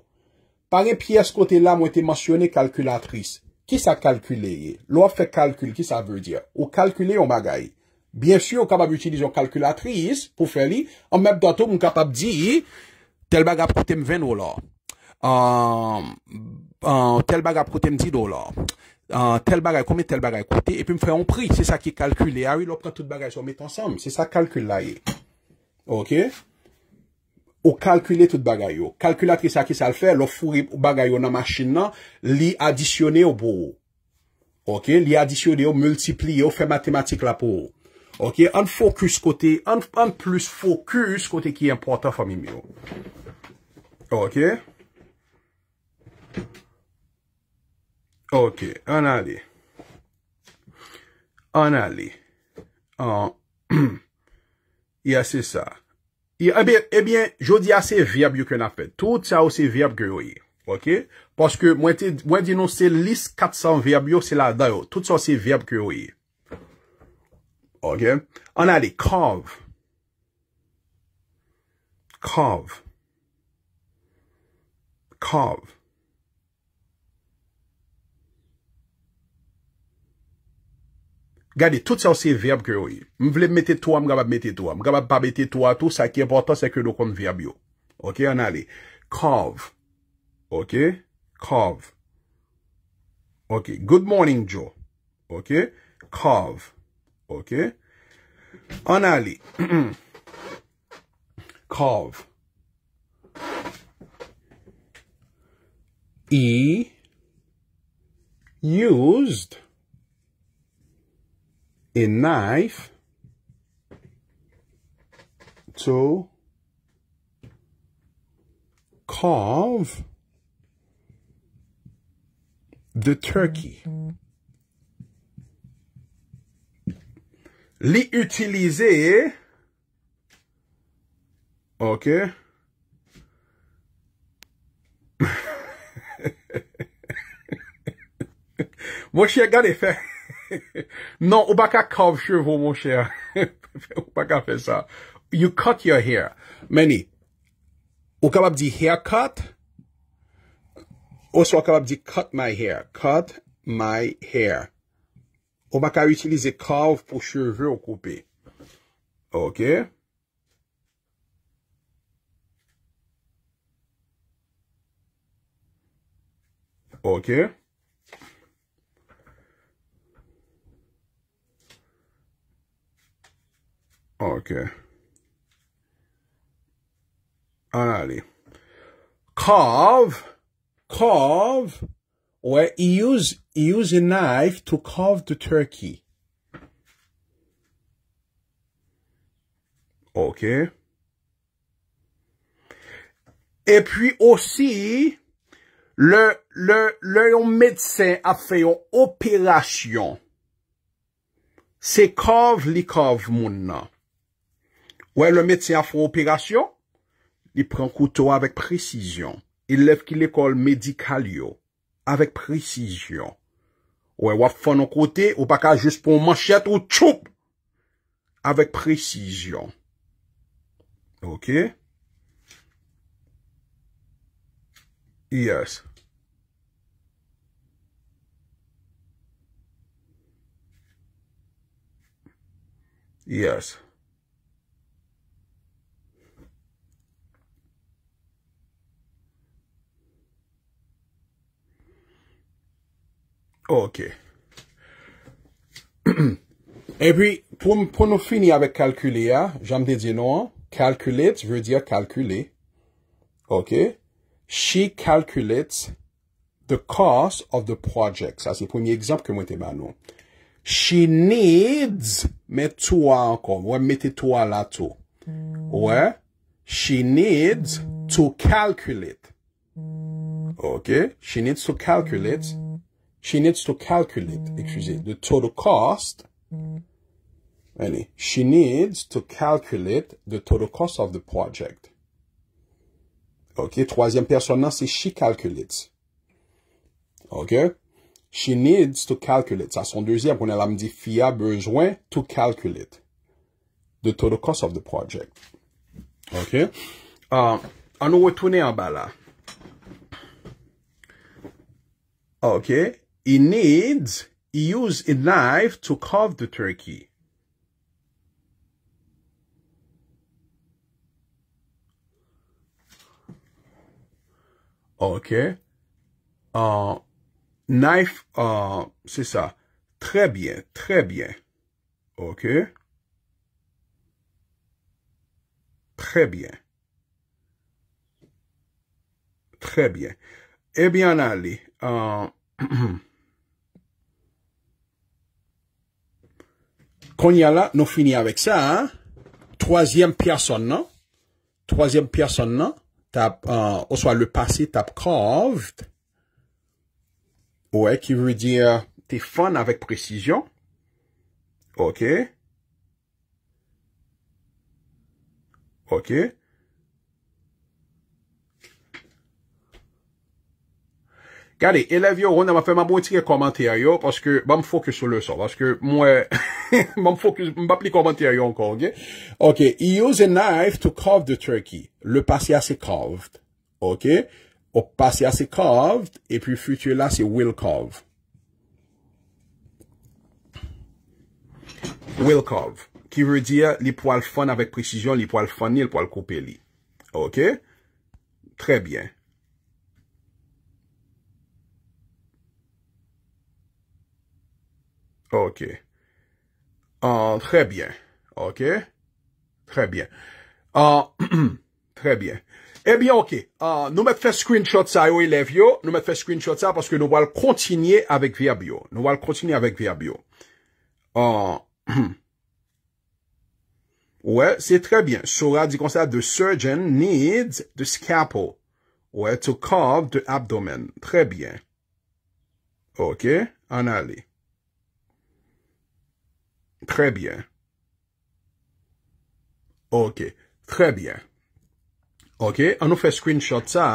Pare piyes kote la mwen te mansyone kalkulatris. Ki sa kalkule ye? Lò fè kalkul, ki sa vèr di? Ou kalkule yon bagay? Bien syon, ou kapab utilize yon kalkulatris pou fè li. Ou mèp datou, mwen kapab di, tel bagay prote mwen vèn ou la. Euh, euh, tel bagay prote mwen di do la. Euh, tel bagay, kome tel bagay kote. E pi mwen fè yon pri, se sa ki kalkule. Awi, ah lò prote tout bagay sou met ansam. Se sa kalkule la ye. Ok? Ou kalkule tout bagay yo. Kalkulatri sa ki sa l fè, lo furi bagay yo nan machin nan, li adisyone yo pou ou. Ok? Li adisyone yo, multipli yo, fè matematik la pou ou. Ok? An fokus kote, an plus fokus kote ki important fami mi ou. Ok? Ok. An ale. An ale. Ya se sa. Ya se sa. Ebyen, eh ebyen, eh jodi a se vyab yo kwen apet. Tout sa ou se vyab kwen yo ye. Ok? Poske mwen di nou se lis 400 vyab yo se la dayo. Tout sa ou se vyab kwen yo ye. Ok? Anade, kov. Kov. Kov. Gadi, tout se ou se veb kre ou i. E. M vle meti tou a, m gaba meti tou a. M gaba babeti tou a tou, sakye pota, sekye do kon veb yo. Ok, anali. Kov. Ok. Kov. Ok. Good morning, Joe. Ok. Kov. Ok. Anali. Kov. I. Used. a knife to carve the turkey. L'utiliser. ok, Moi, je suis un gars des faits. Non, ou baka kav chevou, moun chè. Ou baka fè sa. You cut your hair. Mèni, ou kabab di hair cut, ou sou akabab di cut my hair. Cut my hair. Ou baka utilize kav pou chevou ou koupè. Ok. Ok. Ok. Ok. An alè. Kov. Kov. Ouè, yi youse yi youse yi knife to kov to turkey. Ok. E pwi osi, le, le, le yon medse ap fe yon operasyon. Se kov li kov moun nan. Ok. Ouè, lè mèd sè a fò opérasyon, lè pren koutou avèk presisyon. Il lèv ki lè kol medikal yo, avèk presisyon. Ouè, wè fò nou kote, ou pa ka jous pou manchèt ou tchoup, avèk presisyon. Ok? Yes. Yes. Yes. Ok. Et puis, pou nou fini avek kalkule ya, jan mde diye nou an, kalkule, vwe diye kalkule. Ok. She kalkule the cost of the project. Sa se pounye ekzamp ke mwen te manou. She needs, met tou an kon, wè mette tou an la tou. Wè, she needs to kalkule it. Ok. She needs to kalkule it. She needs to calculate, excusez, the total cost. she needs to calculate the total cost of the project. OK, troisième personne, c'est she calculates. OK? She needs to calculate. Ça, son deuxième, on a me dit a besoin to calculate the total cost of the project. OK? Uh, on retourne en bas là. OK? He needs, he used a knife to carve the turkey. Okay. Uh, knife, uh, c'est ça. Très bien, très bien. OK? Très bien. Très bien. Eh bien, allez. Uh, Qu'on y a là, nous finissons avec ça. Troisième hein? personne, Troisième personne, non? Euh, soit le passé, tap carved. Ouais, qui veut dire t'es fun avec précision. OK. OK. Gade, elev yon ronde, ma fe ma bon ti ke komanteryon, paske, ba m fokus sou le son, paske, mwen, ba m fokus, m ba pli komanteryon ankon, gye? Ok, he use a knife to carve the turkey. Le pasya se carved. Ok? O pasya se carved, e pi futu la se will carve. Will carve. Ki vwe diya, li pou al fon avèk presijon, li pou al fon ni, li pou al koupe li. Ok? Tre bien. OK. Uh, très bien. OK. Très bien. Uh, très bien. Eh bien, OK. Uh, nous mettons fait screenshot ça, yo, élève yo. Nous mettons fait screenshot ça parce que nous allons continuer avec Viabio. Nous allons continuer avec Viabio. ouais, c'est très bien. Sora dit comme ça, the surgeon needs the scalpel. Ouais, to carve the abdomen. Très bien. OK. En aller. Trè byen. Ok. Trè byen. Ok. An nou fè screenshot sa.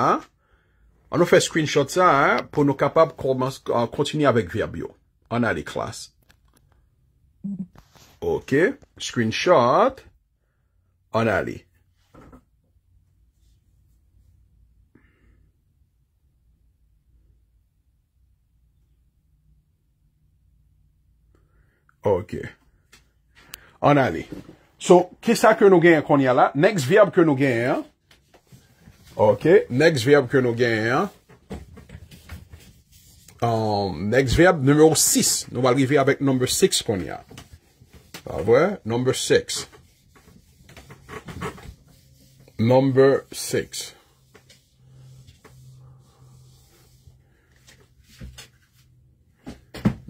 An nou fè screenshot sa pou nou kapab kontinye euh, avèk verb yo. An ali, klas. Ok. Screenshot. An ali. Ok. Ok. An ale. So, ki sa ke nou gen kon ya la? Next verb ke nou gen. Ok. Next verb ke nou gen. Next verb, nou alrive avèk number six kon ya. Pa avè, number six. Number six.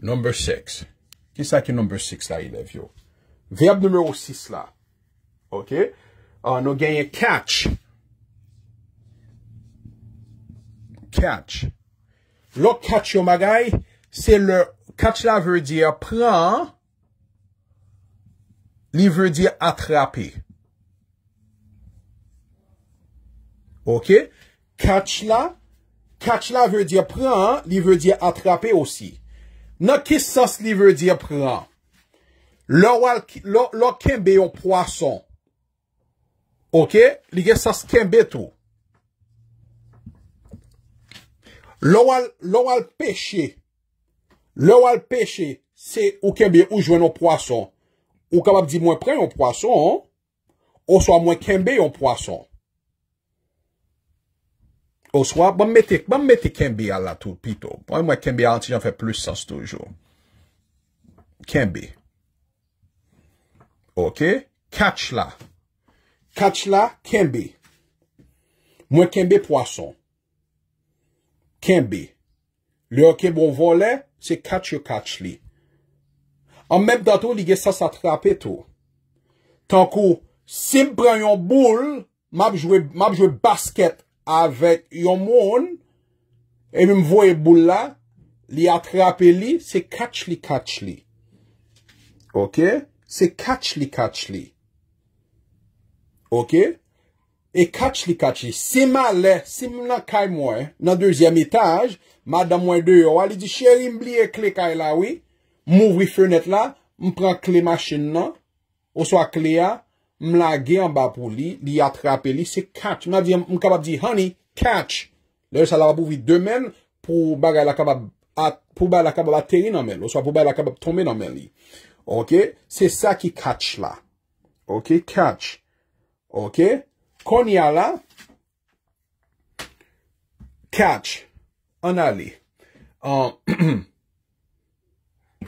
Number six. Ki sa ke number six la ilèv yo? Verb numero 6 la. Ok. Euh, nou genye catch. Catch. Lo catch yo magay. Se le catch la ver diya pran. Li ver diya atrape. Ok. Catch la. Catch la ver diya pran. Li ver diya atrape osi. Na kis sos li ver diya pran? Lo wal kembe yon pwason. Ok? Lige sas kembe tou. Lo wal peche. Lo wal peche. Se ou kembe ou jwen yon pwason. Ou kapab di mwen pre yon pwason. Ou swa mwen kembe yon pwason. Ou swa. Bwam mette kembe al la tou pito. Mwen kembe al ti jan fe plus sas toujou. Kembe. Ok, katch la. Katch la, kenbe. Mwen kenbe poason. Kenbe. Lè okè bon volè, se katch yo katch li. An mèp datou li gen sa satrapè tou. Tankou, si m pren yon boulle, m ap jwe basket avèk yon moun, e m m vouye boulle la, li atrapè li, se katch li katch li. Okè? Se katch li katch li. Ok? E katch li katch li. Se ma le, se m la kay mwen, nan deuxième étage, ma dam mwen deyo, wali di, chéri, m liye kle kaya la we, m ouvri fönet la, m pren kle machine nan, ou so a kle ya, m la ge an ba pou li, li atrapi li, se katch. M kapap di, honey, katch. Dè, sa la wap ouvri demen, pou bagay la kapap, pou bagay la kapap ateri nan men, ou so a pou bagay la kapap tombe nan men li. Ok, se sa ki katch la. Ok, katch. Ok, konya la. Katch. Anali.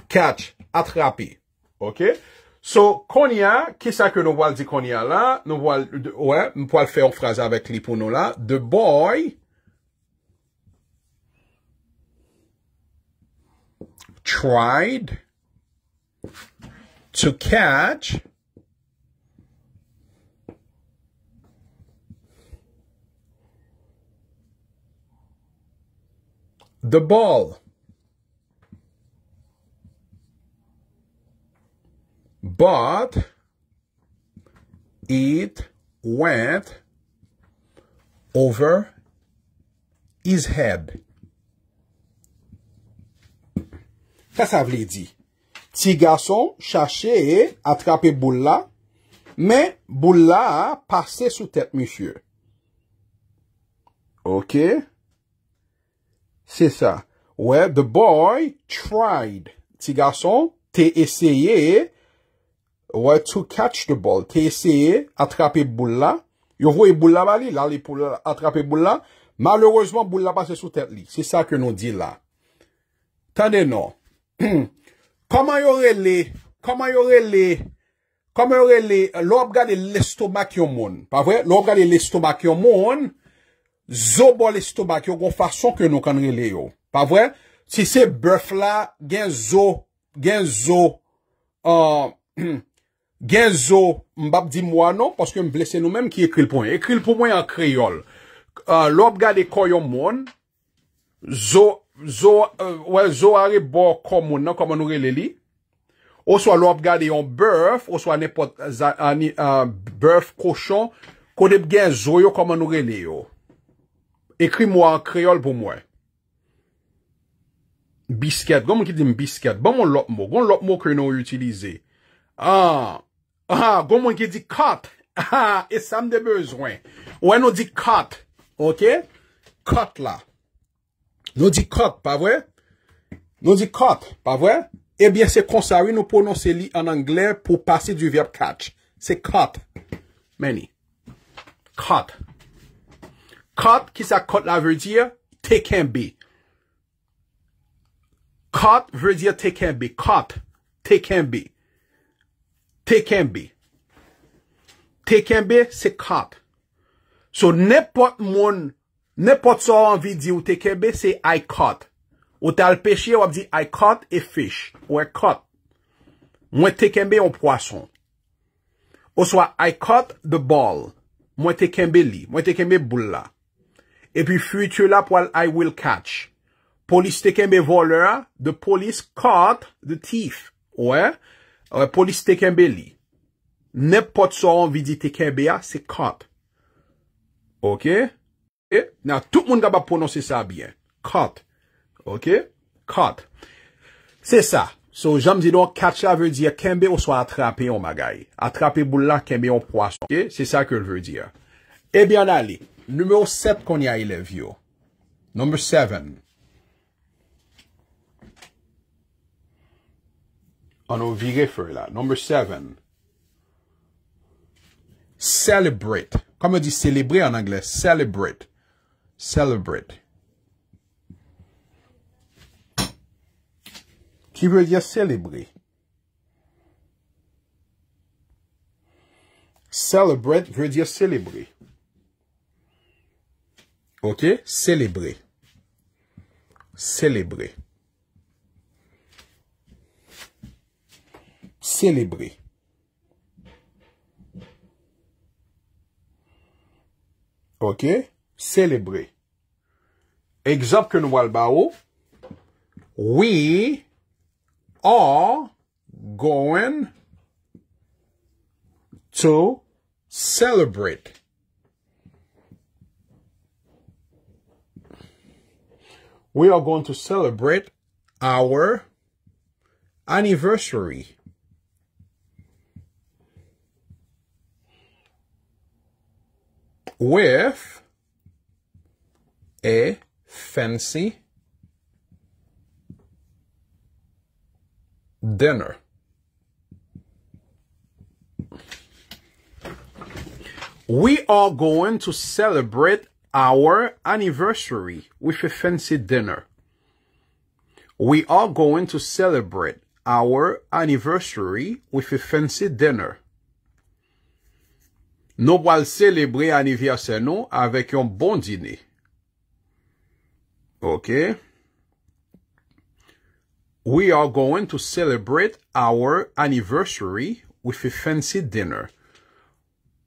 Katch. Atrapi. Ok, so konya, kisa ke nou wale di konya la? Nou wale, ouè, m pou wale fè yon fraze avèk li pou nou la. The boy tried to catch the ball. But it went over his head. Ça, ça veut dire Ti gason chache atrape boula. Men, boula pase sou tet, myfye. Ok. Se sa. Ouè, the boy tried. Ti gason, te eseye. Ouè, to catch the ball. Te eseye atrape boula. Yo vwe boula ba li. La li pou atrape boula. Malouzman, boula pase sou tet li. Se sa ke nou di la. Tade nou. Hmm. Koman yon rele, koman yon rele, koman yon rele, lòb gade lestomak yon moun, pa vre? Lòb gade lestomak yon moun, zo bo lestomak yon kon fason ke nou kan rele yo, pa vre? Si se bèf la, gen zo, gen zo, euh, gen zo, mbap di mwa no, paske m blese nou menm ki ekril pou mwen, ekril pou mwen an kreyol. Euh, lòb gade konyon moun, zo... zo euh, ari bo komon nan koman nou rele li. Ou so a lop gade yon bèf, ou so a nè pot bèf kochon, konep gen zo yo koman nou rele yo. Ekri mwa kreol pou mwen. Bisket. Gon mwen ki di mbisket. Bon mwen lop mwen. Gon lop mwen krenon ou yu utilize. Ha! Ha! Gon mwen ki di kat. Ha! E sa mde bezwen. Ou an e nou di kat. Ok? Kat la. Ha! Nou di kot, pa vwe? Nou di kot, pa vwe? Ebyen, eh se konsari nou pounon se li an anglè pou pase du verb catch. Se kot. Mèni. Kot. Kot ki sa kot la vwe diya, te ken bi. Kot vwe diya te ken bi. Kot. Te ken bi. Te ken bi. Te ken bi, se kot. So, nepot moun Nè pot so anvi di ou tekembe se I caught. Ou tal peche ou ap di I caught a fish. Ou I e caught. Mwen tekembe o poason. Ou swa I caught the ball. Mwen tekembe li. Mwen tekembe boula. E pi fuitu la pou al I will catch. Polis tekembe voleur. The polis caught the thief. Ou e? Ou e polis tekembe li. Nè pot so anvi di tekembe a se caught. Ok? Ok? E, eh? nan, tout moun gaba pononsi sa byen. Kat. Ok? Kat. Se sa. So, janm di don, kacha vèr diye, kenbe ou so atrapè yon magay. Atrapè boulan, kenbe yon poasyon. Ok? Se sa ke l vèr diye. Ebyan eh ali, noumè ou set kon yayi lè vyo. Number seven. An ou vire fèr la. Number seven. Celebrate. Kon mè di selebrè an anglè. Celebrate. Celebrate. Ki vè diya celebrate? Celebrate vè diya celebrate. Ok? Celebrate. Celebrate. Celebrate. Ok? celebre. Ekzamp ke nou wal we are going to celebrate. We are going to celebrate our anniversary. With a, fancy dinner. We are going to celebrate our anniversary with a fancy dinner. We are going to celebrate our anniversary with a fancy dinner. Nous allons célébrer aniversè nous avec un bon dîner. Ok, we are going to celebrate our anniversary with a fancy dinner.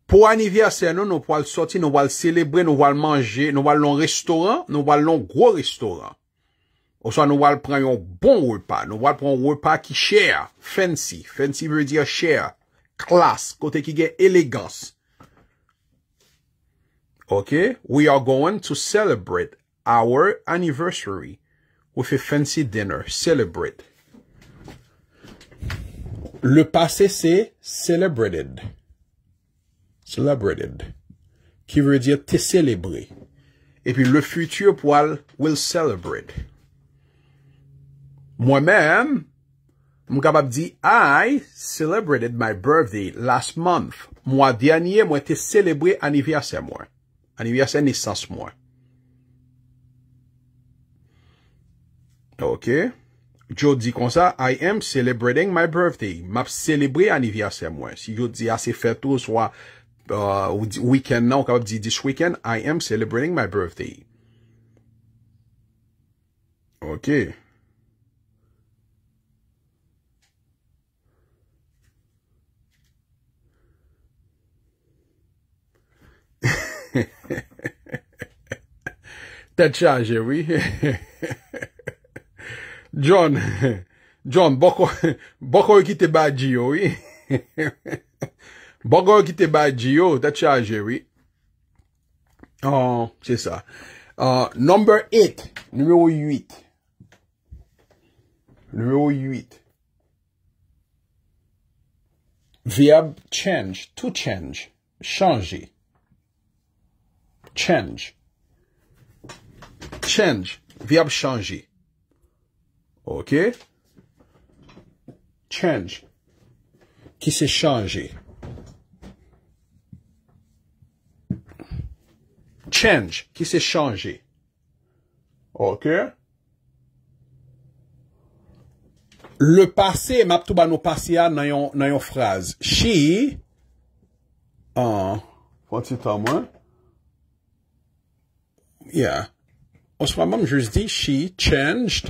Po aniversary nou, nou po al sorti, nou wal celebre, nou wal manje, nou wal lon restoran, nou wal lon gro restoran. Ou sa nou wal preyon bon wepa, nou wal preyon wepa ki chè, fancy, fancy vwe diya chè, klas, kote ki gen elegans. Ok, we are going to celebrate our anniversary. Our anniversary with a fancy dinner. Celebrate. Le passé, c'est celebrated. Celebrated. Ki vre diye te celebre. E pi le futur poal, we'll celebrate. Mwen men, mwen kabab di, I celebrated my birthday last month. Mwen diyanye, mwen te celebre anivyase mwen. Anivyase nisans mwen. Ok. Joe dit comme ça, I am celebrating my birthday. M'a célébré anniversaire moi. Si Joe dit, ah, Assez fait tout, soit, euh, week-end, non, capable dit, this weekend, I am celebrating my birthday. Ok. T'as chargé, oui. John, John, bako yon ki te badji yo, yi? Bako yon ki te badji yo, ta chanje, yi? Oh, se sa. Oh, number 8, nou yon yuit. Nou yon yuit. Viab change, tou change, chanje. Change. Change, viab chanje. OK? Change. Qui s'est changé. Change. Qui s'est changé. OK? Le passé, m'a tout no passé à yon, yo phrase. She, what you tu Yeah. On se moment même juste she changed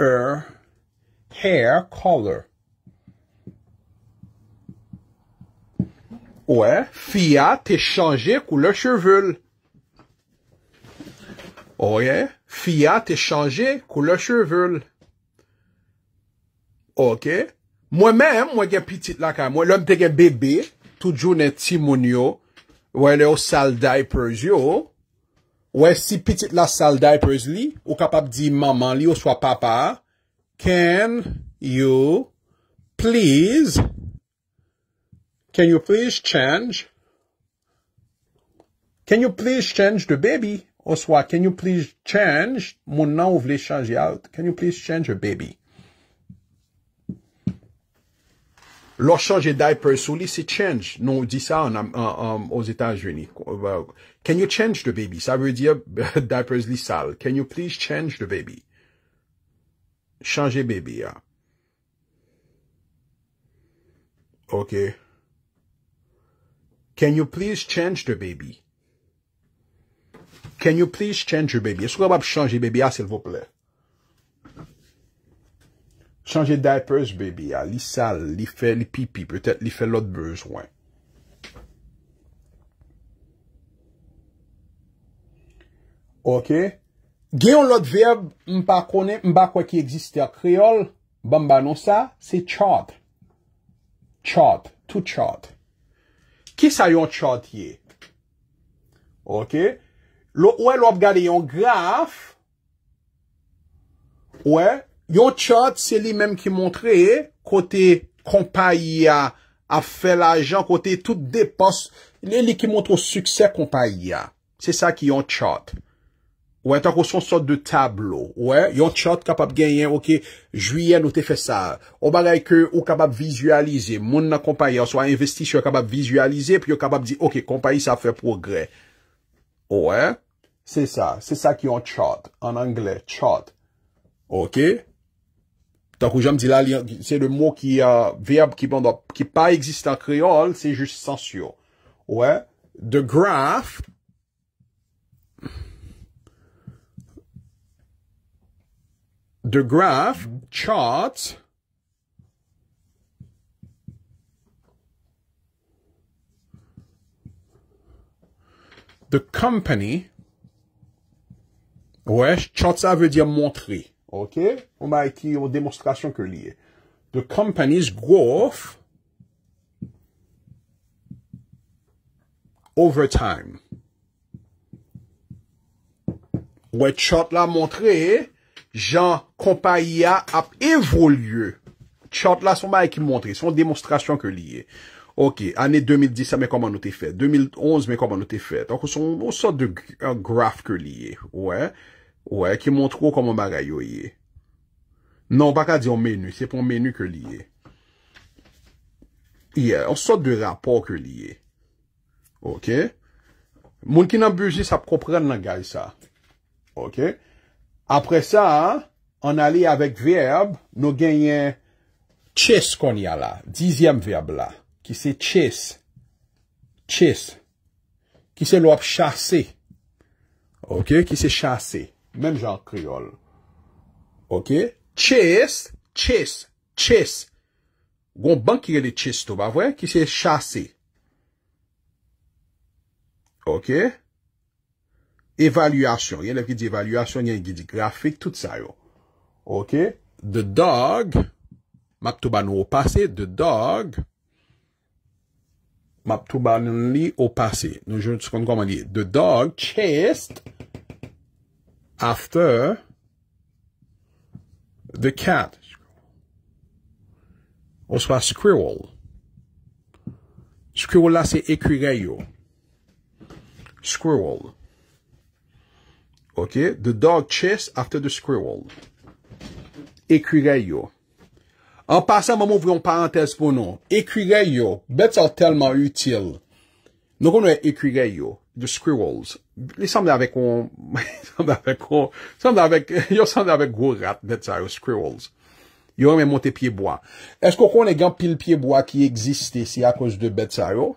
A hair color. Ouye, fiya te chanje kou le chevel. Ouye, fiya te chanje kou le chevel. Ok. Mwen men, mwen gen pitit la ka. Mwen lom te gen bebe. Tout jou neti moun yo. Ouye, le ou salda yi prez yo. wè si pitit la sal diapers li, ou kapap di maman li, ou swa papa, can you please, can you please change, can you please change the baby, ou swa, can you please change, moun nan ou vle chanje alt, can you please change the baby, lò chanje diapers li, se chanje, nou di sa ou zetan jweni, ou vle chanje, Can you change the baby? Ça veut dire diapers li sale. Can you please change the baby? Changer baby, yeah. Okay. Can you please change the baby? Can you please change your baby? Est-ce qu'on va changer baby, ah, s'il vous plaît? Changer diapers, baby, ah, li sale, li fait, li pipi, peut-être li fait l'autre besoin. Ok, gen yon lot verb, m pa konen, m pa kwa ki egziste a kriol, bamba non sa, se chod. Chod, tout chod. Ki sa yon chod ye? Ok, lò wè lò ap gade yon graf, wè, yon chod se li menm ki montre, kote kompa yi a, a fe la jan, kote tout depos, li li ki montre o suksè kompa yi a. Se sa ki yon chod. Ouè, tankou, son sort de tablo. Ouè, e, yon chart kapab genyen. Ok, juyen ou te fè sa. Ou bagay ke ou kapab vizualize. Moun nan kompanyan. Swa investis, yon kapab vizualize. Pi yon kapab di, ok, kompanyan sa fè progrè. Ouè, e, se sa. Se sa ki yon chart. An anglè, chart. Ok. Tankou, jan mdi la, se de mou ki, uh, verbe ki pa existan kreol, se jist sensyo. Ouè, e, de graph. Ok. the graph charts the company. Ouais, chart ça veut dire montrer. OK? On va écrit une démonstration que lié. The company's growth over time. Ouais, chart l'a montrer. Jan kompa ya ap evolye. Chot la son ba e ki montre. Son demonstrasyon ke liye. Ok. Ane 2010 me koman nou te fet. 2011 me koman nou te fet. Anke son osot de graf ke liye. Ou e. Ou e. Ki montro koman ba rayo ye. Non baka di yon menu. Se pon menu ke liye. Ye. Onsot de rapor ke liye. Ok. Moun ki nan bejise sa propren nan gay sa. Ok. Ok. Apre sa, an ali avèk verb, nou genyen tches kon ya la. Dizèm verb la. Ki se tches. Tches. Ki se lop chase. Ok, ki se chase. Mèm jan kriol. Ok. Tches, tches, tches. Gon bank ki genye de tches tou, ba vwen? Ki se chase. Ok. Ok. Evaluasyon. Yen li di evaluyasyon. Yen li di grafik. Tout sa yo. Ok. The dog. Maptoubanou ou pase. The dog. Maptoubanou li ou pase. Nou jouns kon kon man li. The dog chased after the cat. Ou swa squirrel. Squirrel la se ekwire yo. Squirrel. Ok, the dog chase after the squirrel. Ekure yo. An pasan moun moun voun parentese pou nou. Ekure yo. Bets are telman util. Nou kon nou ekure yo. The squirrels. Li sanbe avèk yo sanbe avèk yo sanbe avèk go rat, bets a yo, squirrels. Yo wè mè montè pieboa. Esko konè gyan pil pieboa ki egziste si a koz de bets a yo?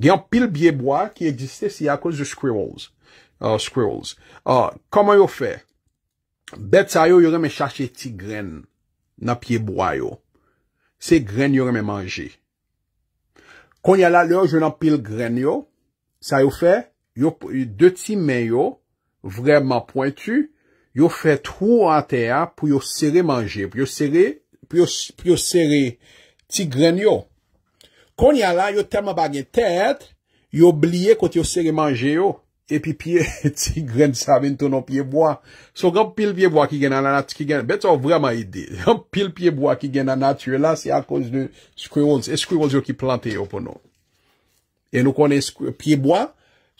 Gyan pil pieboa ki egziste si a koz de squirrels. Ah, squirrels. Ah, uh, koman yo fe? Bet sa yo, yo reme chache ti gren nan piye boya yo. Se gren yo reme manje. Kon ya la, lor, yo nan piye l gren yo. Sa yo fe? Yo, de ti men yo, vreman pointu, yo fe trou an teya pou yo sere manje. Pou yo sere, pou yo sere ti gren yo. Kon ya la, yo teman bagye tet, yo blye kwen yo sere manje yo. epi pi eti gren sa ven tonon piyeboa. So, gamp pil piyeboa ki gen nan nature la, se an konjne skwironz, e skwironz yo ki plante yo pou nou. E nou konen piyeboa,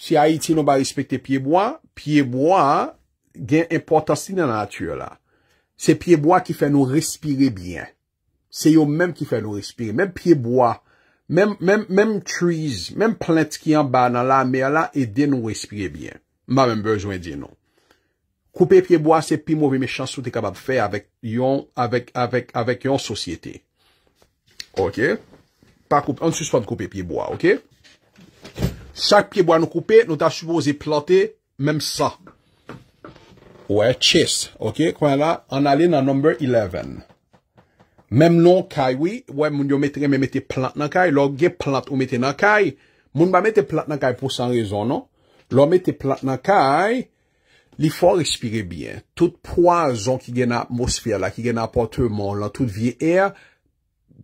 si Haiti nou ba respekte piyeboa, piyeboa gen importansi nan nature la. Se piyeboa ki fe nou respire bien. Se yo menm ki fe nou respire. Menm piyeboa, Mèm trees, mèm plant ki yon ba nan la, mè la e de nou espire bien. Mèm mèm bezwen di nou. Koupe piye boya se pi mouve me chansou te kabab fè avèk yon sosyete. Ok? An sou svan koupe piye boya, ok? Sak piye boya nou koupe, nou ta souboze plote, mèm sa. Ouè, ches, ok? Kwen la, an ale nan number eleven. Memnon kaywi, wè moun yo metre me mette plant nan kay, lò ge plant ou mette nan kay, moun ba mette plant nan kay pou san rezon, non? lò mette plant nan kay, li fò respire byen. Tout poison ki gen apmosfèr la, ki gen aportèman la, tout vie air,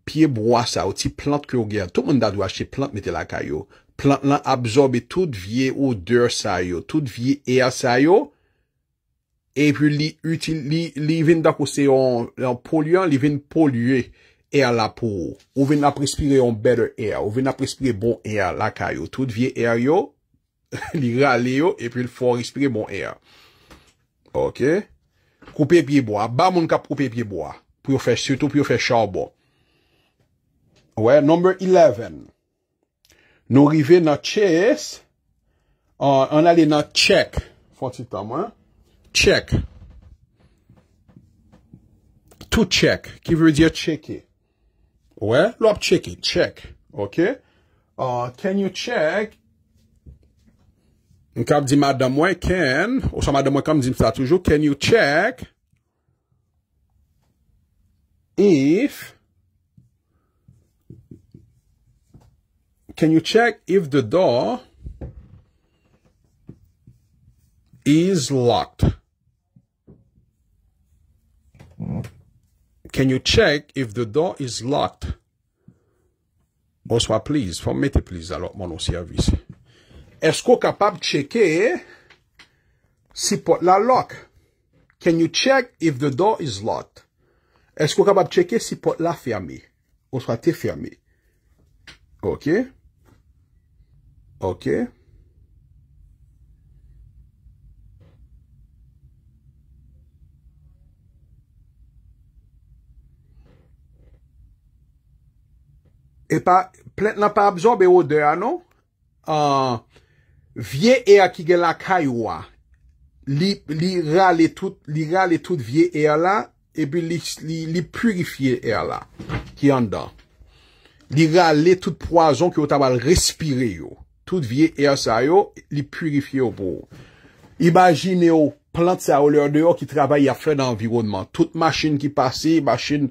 piye bwa sa, ou ti plant ki ou gen, tout moun dadwa che plant mette la kay yo, plant lan absorbe tout vie odeur sa yo, tout vie air sa yo, Epi li vin da kose yon poluyen, li vin polye er la pou. Ou vin ap respire yon beder er, ou vin ap respire bon er lakay yo. Tout vie er yo, li rale yo, epi l for respire bon er. Ok. Koupe piye boya. Ba moun ka poupe piye boya. Pou yo fè sütou, pou yo fè charbon. Ouè, number eleven. Nou rive nan tcheyes. An ale nan tchèk. Fonsi tam wè. Chek. To chek. Ki vir diye cheke. Ouwe. Lo ap cheke. Chek. Ok. Uh, can you chek. En kap di madam wey ken. Ou sa madam wey kam di msa toujou. Can you chek. If. Can you chek if the door. Is locked. Can you check if the door is locked? Oswa please, fom mette please alo, moun osi avi si. Esko kapab cheke si pot la lock? Can you check if the door is locked? Esko kapab cheke si pot la fermi? Oswa te fermi? Ok? Ok? Ok? E pa, plent nan pa abzor be ou de non? an nou, vie e a ki gen la kay wwa, li ra le tout vie e a la, e bi li purifi e a la ki an dan. Li ra le tout poazon ki ou tabal respire yo. Tout vie e a sa yo, li purifi yo bou. Imbagine yo, plant sa ouler de yo ki travay ya fred an environman. Tout machin ki pase, machin...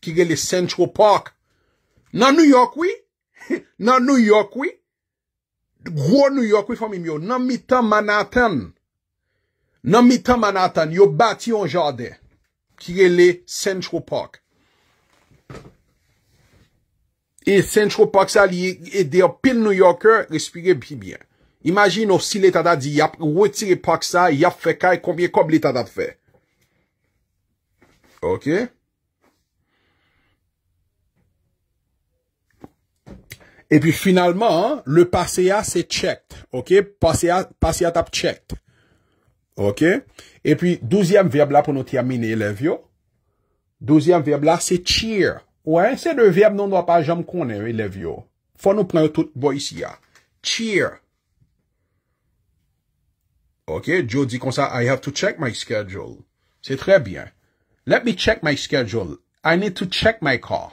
Kire le Central Park. Nan New York, wè? Nan New York, wè? Gwo New York, wè famim yo. Nan mitan Manhattan. Nan mitan Manhattan, yo bati yon jorde. Kire le Central Park. E Central Park, sa li e deyo pil New Yorker, respire bi bien. Imagine, osi le tada di, yap, wetire park sa, yap fekay, komye kob le tada fe. Ok? Ok? E pi finalman, le paseya se chekt. Ok, paseya tap chekt. Ok, e pi douzyem veb la pou nou tiamine elevyo. Douzyem veb la se cheer. Ou anse de veb nou nou apajam konen elevyo. Fwa nou pren tout bo isya. Ah. Cheer. Ok, Joe di konsa, I have to check my schedule. Se trebyen. Let me check my schedule. I need to check my car.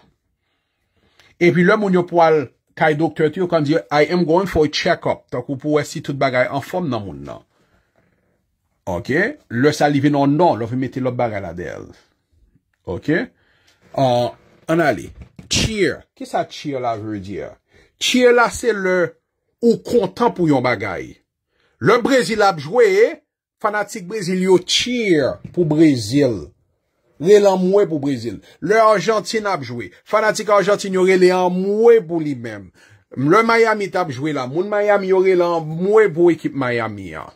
E pi le moun yo pou al... Kay doktor ti yo kan diye, I am going for a check-up. Tak ou pou wesi tout bagay an fom nan moun nan. Ok? Le salive nan nan, lo vi mette lop bagay la del. Ok? An, uh, an ali. Cheer. Ki sa cheer la jwere diye? Cheer la se le ou kontan pou yon bagay. Le Brezil ap jwe, fanatik Brezil yo cheer pou Brezil. Rè lan mwè pou Brésil. Le Argentine ap jwè. Fanatik Argentine yon rè lan mwè pou li mèm. Le Miami tap jwè la. Moun Miami yon rè lan mwè pou ekip Miami an.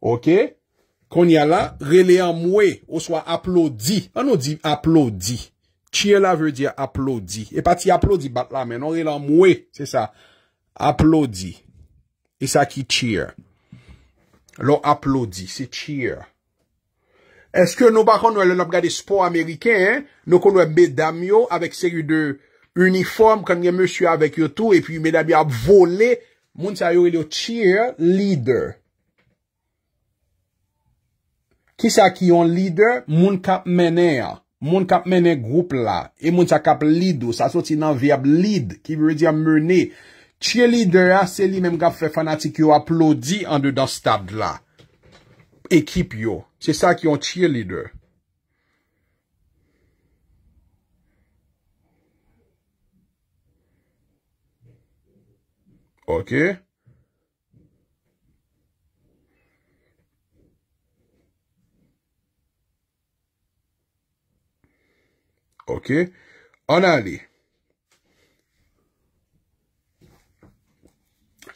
Ok? Kon ya la, rè lan mwè. Ou swa aplodi. An nou di aplodi. Chir la vèr di aplodi. E pati aplodi bat la men. On rè lan mwè. Se sa. Aplodi. E sa ki chir. Lo aplodi. Se chir. Eske nou bakon nou elen ap gade sport Ameriken, nou kon nou e bedam yo avèk seri de uniform kan gen mèsyou avèk yo tou, epi yon bedam yo ap vole, moun sa yon yon cheerleader. Kisa ki yon leader, moun kap mènen ya, moun kap mènen groupla, e moun sa kap lidou, sa soti nan viyab lid, ki vre diya mènen. Cheerleader ya, se li mèm gap fè fanati ki yo aplodi an de dan stab la. équipe yo. Se sa ki yon cheerleader. Ok? Ok? On a aller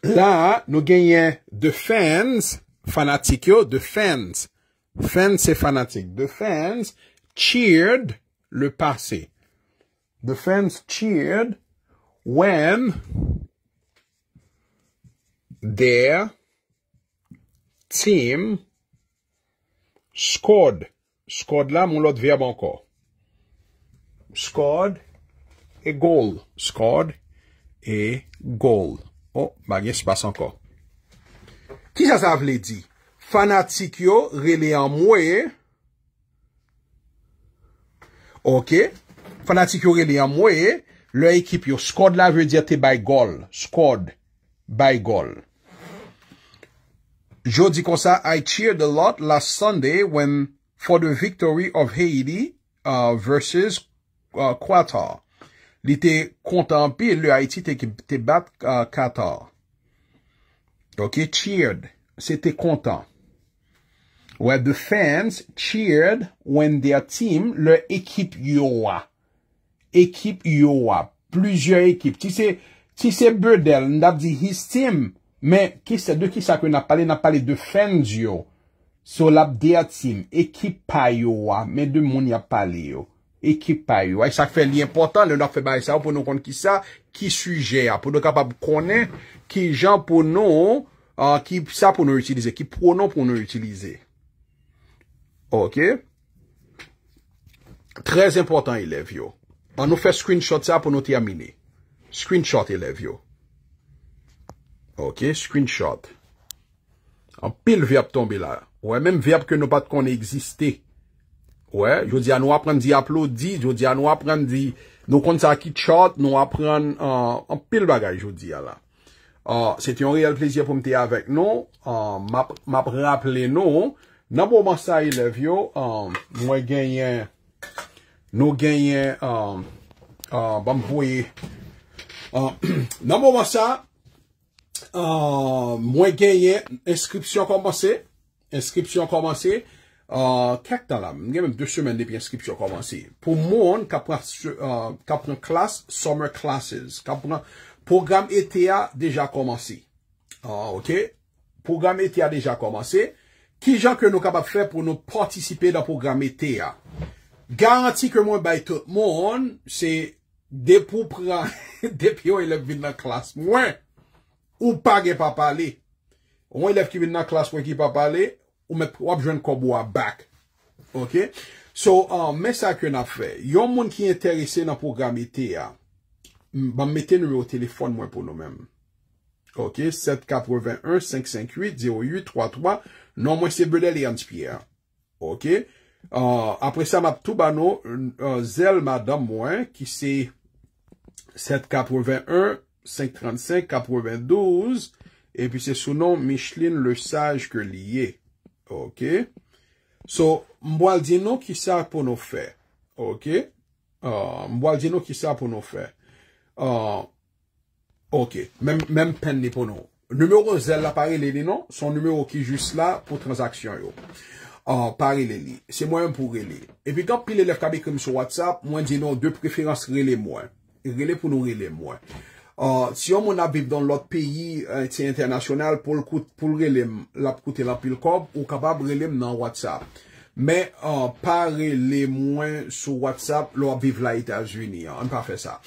Là, nous gagnons de fans Fanatik yo, the fans. Fans se fanatik. The fans cheered le pase. The fans cheered when their team scored. Scored la moun lot viyab anko. Scored e goal. Scored e goal. O, oh, bagye se bas anko. Ki sa sa vle di? Fanatik yo rele an mwe. Ok. Fanatik yo rele an mwe. Le ekip yo skod la ve di ate bay gol. Skod. Bay gol. Jodi konsa, I cheered a lot last Sunday when for the victory of Haiti uh, versus uh, Qatar. Li te kontampi le Haiti te bat uh, Qatar. Ok, cheered. S'ete kontan. Ouè, the fans cheered when their team, lè ekip yò wè. Ekip yò wè. Plüzyè ekip. Ti se, ti se bèrdèl, nè ap di his team, mè, de ki sa kwen ap pale, nè ap pale de fans yò. So, lè ap der team, ekip pa yò wè, mè de moun yap pale yò. Ekip pa yò wè. Sa fè li important, lè lò fè ba yò sa wè, pou nou kont ki sa, ki sujet yò. Pou nou kapab konè, Ki jan pou nou, ki sa pou nou utilize, ki pou nou pou nou utilize. Ok? Trez important elevyo. An nou fe screenshot sa pou nou tiamine. Screenshot elevyo. Ok? Screenshot. An pil verb tombe la. Ouè, menm verb ke nou pat kon eksiste. Ouè, jou di an nou apren di aplodi, jou di an nou apren di nou kont sa ki chot, nou apren an euh, pil bagay jou di ala. Ah, Se ti yon real plezyen pou mte avek nou, ah, map rappele nou, nan pou mwasa yi lev yo, ah, mwen genyen, nou genyen, bon, ban mpouye, nan pou mwasa, mwen genyen, inskripsyon kompase, inskripsyon kompase, kak talam, mwen genyen mwen de shemen de pi inskripsyon kompase. Pou moun, kap nan klas, summer classes, kap nan klas, Program E.T.A. deja komanse. Ah, ok? Program E.T.A. deja komanse. Ki jan ke nou kapap fwe pou nou participe nan program E.T.A.? Garanti ke mwen bay tout moun, se depou pran depi yon elev vin nan klas mwen. Ou pa gen pa pale. Yon elev ki vin nan klas mwen ki pa pale, ou mwen wap jwen kobwa bak. Ok? So, mè sa ke nan fwe. Yon moun ki enterese nan program E.T.A., Mbam meten nou yo telefon mwen pou nou menm. Ok, 7, 4, 21, 5, 5, 8, 0, 8, 3, 3. Non mwen sebele li yon spiè. Ok, euh, apre sa map tou bano euh, zel madan mwen ki se 7, 4, 21, 5, 35, 4, 22. Epi se sou non Micheline le sage ke liye. Ok, so mbwal di nou ki sa pou nou fe. Ok, euh, mbwal di nou ki sa pou nou fe. Oh. Ok, menm pen ni pou nou. Numero zel la parele li nou, son numero ki jis la pou transaksyon yo. Oh, parele li, se mwen pou rele. Epi kap pil elef kabik m sou WhatsApp, mwen di nou, de preferans rele mwen. Rele pou nou rele mwen. Oh, si yon moun abib don lot peyi, ti international, pou relem, lap koute lap pil kob, ou kabab relem nan WhatsApp. Men, parele mwen sou WhatsApp, lo abib la Itajuni. An pa fe sa.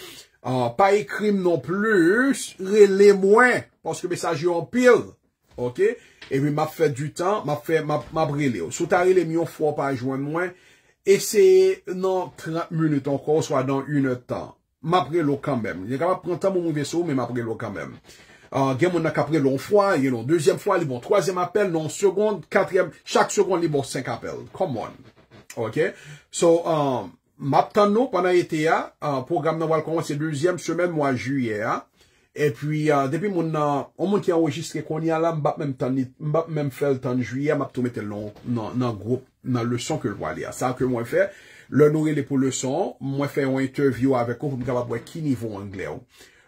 Pa e krim non plus, rele mwen, paske me saj yo an pil, ok? E vi map fe du tan, map rele yo. Sou ta rele mi yo fwa pa a jwen mwen, eseye nan 30 minute an kon, swa nan 1 tan. Map rele yo kanmem. Je kaba prantan moun moun vesou, me map rele yo kanmem. Gen moun nan kap rele yon fwa, yon yon 2e fwa li bon 3e mapel, nan yon 2nd, 4e, chak 2nd li bon 5 apel. Come on. Ok? So, an... Um, Mbap tan nou panayete ya, program nan wale konwese, deuzyem semen mwa juye ya. E pi depi moun nan, moun ki an wajiske konye ala, mbap menm fel tan juye ya, mbap toumete nan le son ke lwale ya. Sa ke mwen fe, loun oure li pou le son, mwen fe yon interview avek oh. oh. oh, ou pou mkabab wè ki nivou anglè ou.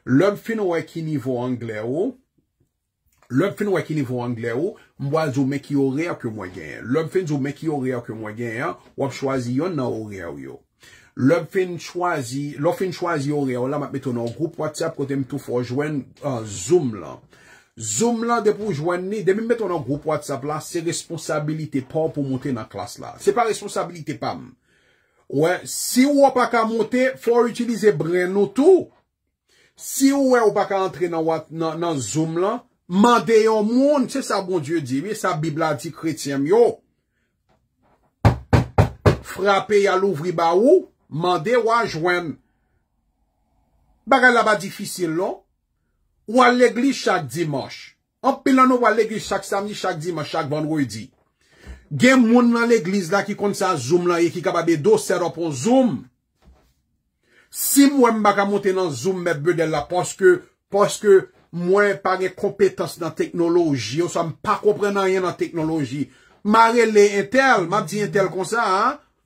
Loun fin wè ki nivou anglè ou, loun fin wè ki nivou anglè ou, mwa zou me ki orè a ke mwen genye. Loun fin zou me ki orè a ke mwen genye, wap chwazi yon nan orè ou yo. lop fin chwazi, lop fin chwazi yore, ou la map meton nan group WhatsApp kote mtou fò, jwen uh, zoom lan. Zoom lan de pou jwen ni, de mi meton nan group WhatsApp la, se responsabilite pa pou montè nan klas la. Se pa responsabilite pa m. Ouè, si ou wè wè pa ka montè, fò utilize bren nou tou. Si ou wè wè wè pa ka antre nan zoom lan, mandè yon moun, se sa bon dieu di, se sa bibla di kretiyen yo. Frape yal ouvri ba ou, mande wajwen baka la ba difisil lo non? wale glis chak dimash an pilan wale glis chak sami chak dimash chak vanwoy di gen moun nan le glis la ki kont sa zoom la e ki kababe dosera pou zoom si mwen baka monten nan zoom me bedel la poske mwen panen kompetans nan teknoloji ou sa m pa komprenan yon nan teknoloji mare le intel, map di intel kon sa ha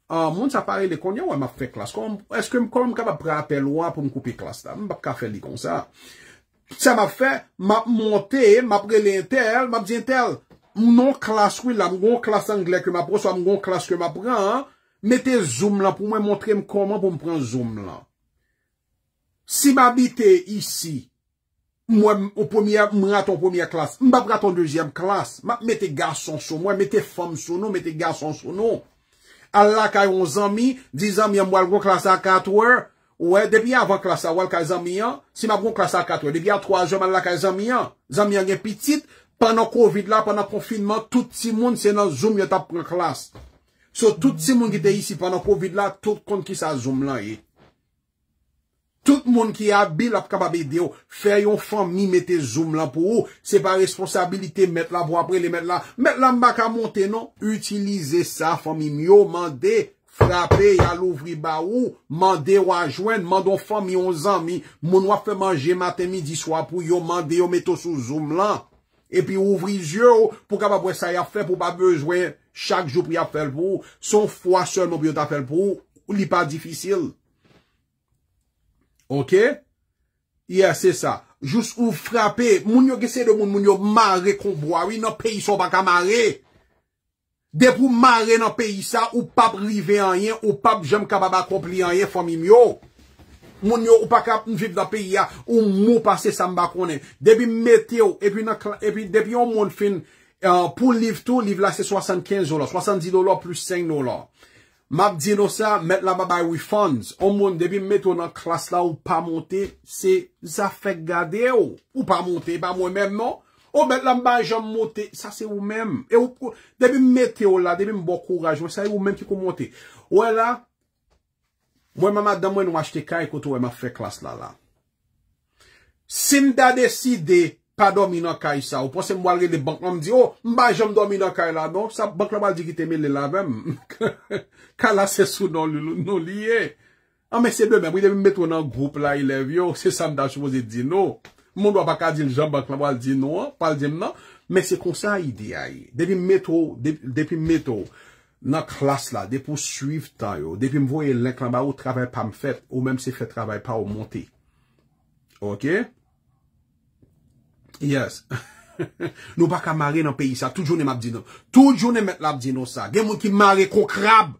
A ah, moun sa pare le konya wè m ap fè klas kon, eske m kon m ka pa prate lwa pou m koupi klas ta, m pap ka fè li kon sa. Sa m ap fè, m ap monte, m ap pre lintel, m ap jintel, m nou klas wè la, m goun klas anglè ke m ap prou, sa m goun klas ke m ap pran, mette zoom la pou m wè montre m kon m pou m pran zoom la. Si m ap ite isi, m wè m ap prate m premier klas, m ap prate m deuxième klas, m ap mette gason sou m wè, mette fom sou nou, mette gason sou nou. Al lakay yon zami, di zami yon mwal gwo klasa katwe, wè, debi yon avan klasa wal kaj zami yon, si mwal gwo klasa katwe, debi yon 3 jom al lakay zami yon, zami yon gen pitit, panan kovid la, panan konfinman, tout si moun se nan zoom yon tap kwen klas. So tout si moun ki de yisi panan kovid la, tout kon ki sa zoom lan yon. E. Tout moun ki abil ap kababe deyo fè yon fan mi mette zoom lan pou ou, se pa responsabilite mette la vo apre li mette la, mette la mbaka monte non. Utilize sa fan mi myo, mande, frapè, yal ouvri ba ou, mande wajwen, mando fan mi yon zan mi, moun wap fè manje maten mi diswa pou yon mande yon mette sou zoom lan. E pi ouvri zyo ou, pou kababwe sa yap fè pou pa bezwen, chak jou pou yap fèl pou ou, son fwa sèl mou biyo ta fèl pou ou, li pa difisil. Ok, ya se sa, jous ou frape, moun yo gese de moun, moun yo mare kon bo awi, nan peyi sa ou baka mare Depi ou mare nan peyi sa, ou pap rive an yen, ou pap jem kababa kompli an yen fomim yo Moun yo ou baka mvip nan peyi ya, ou mou pase sa mbakone Depi meteo, epi nan, epi depi yon moun fin, eh, pou liv tou, liv la se 75 dolar, 70 dolar plus 5 dolar Map di nou sa, met la ba bay refunds. O moun, debi met ou nan klas la ou pa monte, se za fe gade ou. Ou pa monte, ba mwen men non. Ou met la mba jom monte, sa se ou men. E ou, debi met ou la, debi mbo kouraj, ou sa e ou men ki pou monte. Ou e la, mwen maman damwen wajte kaj e koto wè ma fe klas la la. Sin da deside... pa domi nan kay sa, ou posen mwalre li bank an mdi yo, mba jom domi nan kay la no sa bank la wal di ki teme li la vem kalase sou nan liye an mwen se de mwen mwen de mi meto nan group la il ev yo se samda chou mwen se di no moun wap akadil jom bank la wal di no pal di mna, mwen se konsa yi di a yi de mi meto, de pi meto nan klas la, de pou suiv tan yo, de pi mvoye lenk lan ba ou trabay pa mfet, ou mwen se fe trabay pa ou monte, ok ok Yes. Nou baka mare nan peyi sa. Toujou ne mabdi nan. Toujou ne mabdi nan sa. Gen moun ki mare kon krab.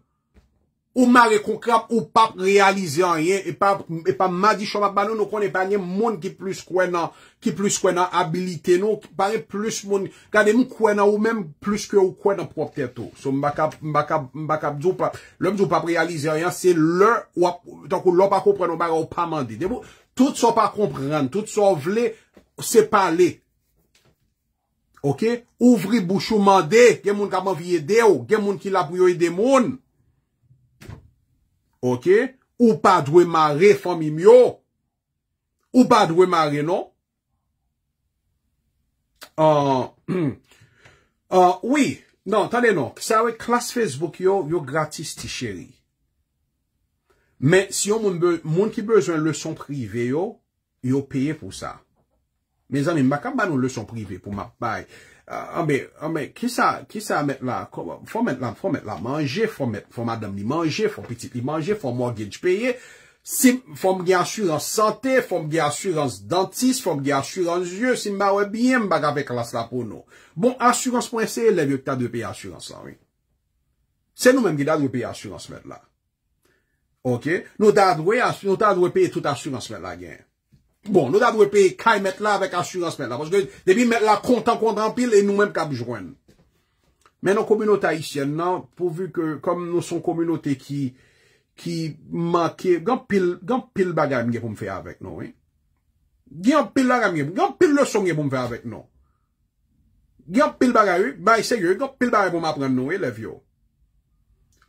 Ou mare kon krab ou pap realize an yen. E, e pa madi chan pap ban nou. Nou konen pan yen moun ki plus kwen nan. Ki plus kwen nan abilite nou. Pari plus moun. Gade moun kwen nan ou men plus ke ou kwen nan propter tou. Sou mbakab. Mbakab. Mbakab. Lèm zou pap realize an yen. Se lè. Tan kou lò pa kompren. Ou pa mandi. Tout so pa kompren. Tout so vle. se pale. Ok? Ouvri bouchou mande, gen moun kaman viye de ou, gen moun ki labou yo yi de moun. Ok? Ou pa dwe mare fami myo. Ou pa dwe mare nou. Ah, hmm. ah, oui, nan, tanen nou, sawe klasfez vok yo, yo gratis ti cheri. Men, si yo moun ki bezon le son prive yo, yo peye pou sa. Me zan mi, mba kam ba nou le son prive pou mba pay? An be, an be, ki sa, ki sa met la? Fon met la, fon met la manje, fon met, fon madam li manje, fon petit li manje, fon mortgage peye. Fon mge asurans sante, fon mge asurans dantis, fon mge asurans je, sin mba wè biye mba gavè kalas la pou nou. Bon, asurans pon se, lè vyok ta dwe peye asurans la, oui. Se nou menm gida dwe peye asurans met la. Ok, nou ta dwe, nou ta dwe peye tout asurans met la gen. Bon, nou davwe pe kay met la avèk asurans men la, poske debi met la kontan kontan pil, e nou men kab jwen. Men nou komunote a isyen nan, pou vu ke kom nou son komunote ki manke, gen pil bagay mge pou mfe avèk nou, gen pil le sonye pou mfe avèk nou, gen pil bagay pou m apren nou, le vyo.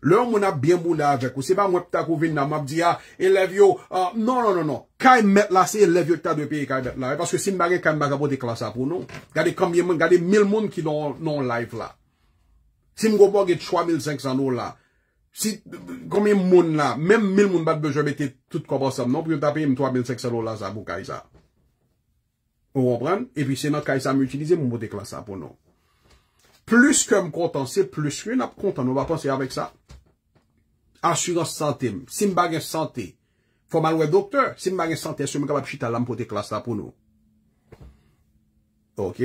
Le ou moun ap byen moun da avek ou. Se pa mwen ta kouvin nan, mwen ap di ya, ah, e lev yo, ah, nan nan nan nan, kaj met la se, e lev yo ta de piye kaj met la. E paske si m bagay kaj m baga pou de klasa pou nou. Gade kambye moun, gade mil moun ki nan non live la. Si m gopo ge 3500 anou la, si kambye m moun la, menm mil moun bat bejou bete tout komponsab nou, pou yon ta pey m 3500 anou la sa pou kaj sa. Ou wapren, e pi se nan kaj sa m yu chilize m mou de klasa pou nou. Plus ke m kontan se, plus ke m kontan nou, w Asurans sante, si m bagen sante, fò m alwe doktor, si m bagen sante, se m kabab chita lam pote klas la pou nou. Ok?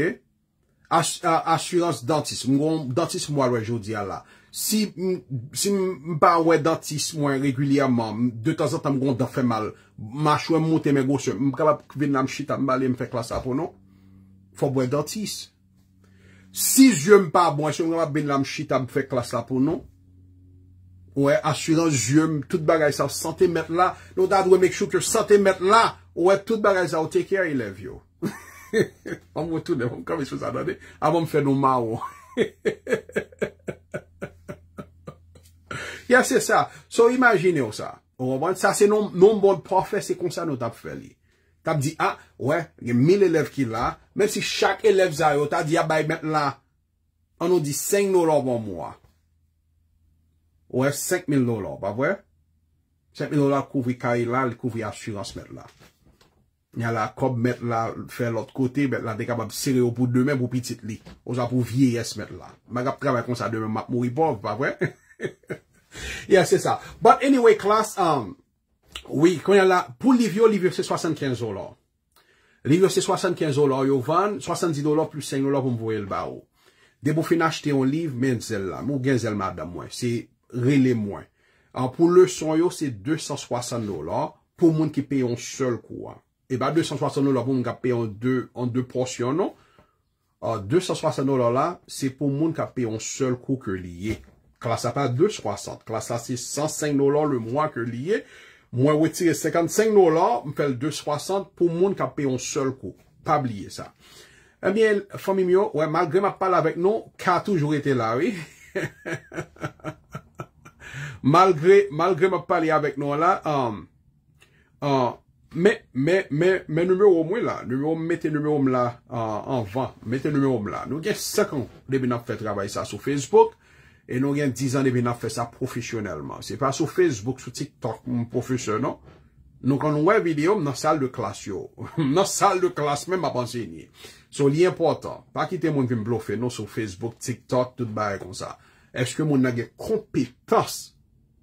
Asurans dantis, m goun dantis m walwe jodi ala. Si m pa wè dantis mwen regulyaman, de tazat am goun da fè mal, m achou m moutè mè gosye, m kabab bin lam chita, m balè m fè klas la pou nou, fò m wè dantis. Si jè m pa wè, se m kabab bin lam chita, m fè klas la pou nou, Ou e asurans, je, tout bagay sa, sante met la, nou ta dwe mèk chouke, sante met la, ou e tout bagay sa, ou teke a elev yo. Am mwen toune, kame sou sa dade, am mwen fè nou ma ou. Ya, se sa, so imagine yo sa, ou wè, sa se nou mbòd profè, se konsa nou tap fè li. Tap di, a, wè, gen mil elev ki la, mèm si chak elev zay yo, ta di, a ah, bay met la, an nou di, sen nou ròv an mwa. Ou e 5,000 dolar, ba vwe? 5,000 dolar kouvri kae la, li kouvri asurans met la. Nya la, kob met la, fè l'ot kote, met la dekabab sere yo pou demen, pou pitit li. Ou zapou vieyes met la. Magap trabè kon sa demen, map mou i bov, ba vwe? Ya, se sa. But anyway, class, um, oui, kwenye la, pou livyo, livyo se 75 dolar. Livyo se 75 dolar, yo van 70 dolar plus 5 dolar pou mwoye l ba ou. De mwou fin achete yon liv, men zel la. Mwou gen zel mad da mwen. Se... re le mwen. An pou le son yo, se 260 nolor, pou moun ki pe yon sol kou an. E ba, 260 nolor pou moun ka pe yon 2 porsyon an. An, 260 nolor la, se pou moun ka pe yon sol kou ke liye. Kla sa pa 260, kla sa se 105 nolor le mwen ke liye, mwen wè tire 55 nolor, mwen fel 260, pou moun ka pe yon sol kou. Pa blye sa. E eh bie, fami myo, wè, malgre ma pala vek nou, katou jwè te la, wè. Hehehehe. Malgre, malgre ma pali avèk nou la, um, um, me, me, me, me, me, me noumè oum wè la, noumè oum, metè noumè oum la, an uh, van, metè noumè oum la. Nou gen sek an, debi nan fè travè sa sou Facebook, e nou gen dizan debi nan fè sa profisyonèlman. Se pa sou Facebook, sou TikTok, mou profisyonèlman. Nou kon nou wè videoum nan sal de klas yo. Nan sal de klas men ma pansè yon yon. So li important, pa kite moun vim blofè nou sou Facebook, TikTok, tout bè yon sa. Eske moun nage kompitans,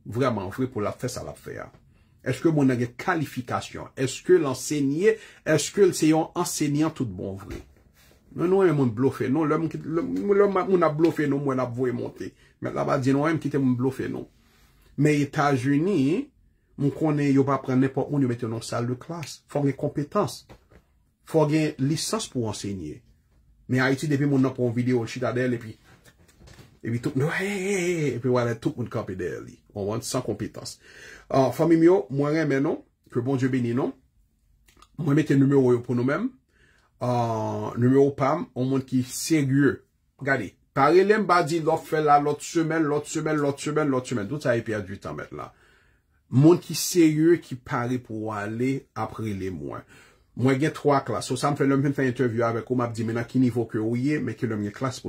Vreman, jwè pou la fè sa la fè a. Eske moun agè kalifikasyon? Eske l'ensegnye, eske l'se yon ensegnyan tout bon vre? Mwen non, nou e moun blofè nou, moun ap blofè nou, mwen ap vou e monte. Mwen la ba di nou e mkite moun blofè nou. Mè Etage-Uni, moun konen yon pa pren nepo un yon non, non, mette yon sal de klas. Fongè kompetans. Fongè lisans pou ensegnye. Mè Haiti depi moun ap pon video chitadel epi Ebi tout nou, hey, hey, hey, hey, epi wale tout moun kapide li. On wane san kompitans. An, ah, fami myo, mwen reme nou, pe bon djèbe ni nou. Mwen mette nume oyo pou nou men. An, ah, nume o pam, on mwen ki segyo. Gade, pare lem badi lò fè la, lò tsemen, lò tsemen, lò tsemen, lò tsemen. Dout sa epi adwi tan met la. Mwen ki segyo ki pare pou wale apre le mwen. Mwen gen troa klas. O sa m fè lò mwen fè interview avek, ou m ap di mena ki nivou ke ou ye, men ki lò mwen klas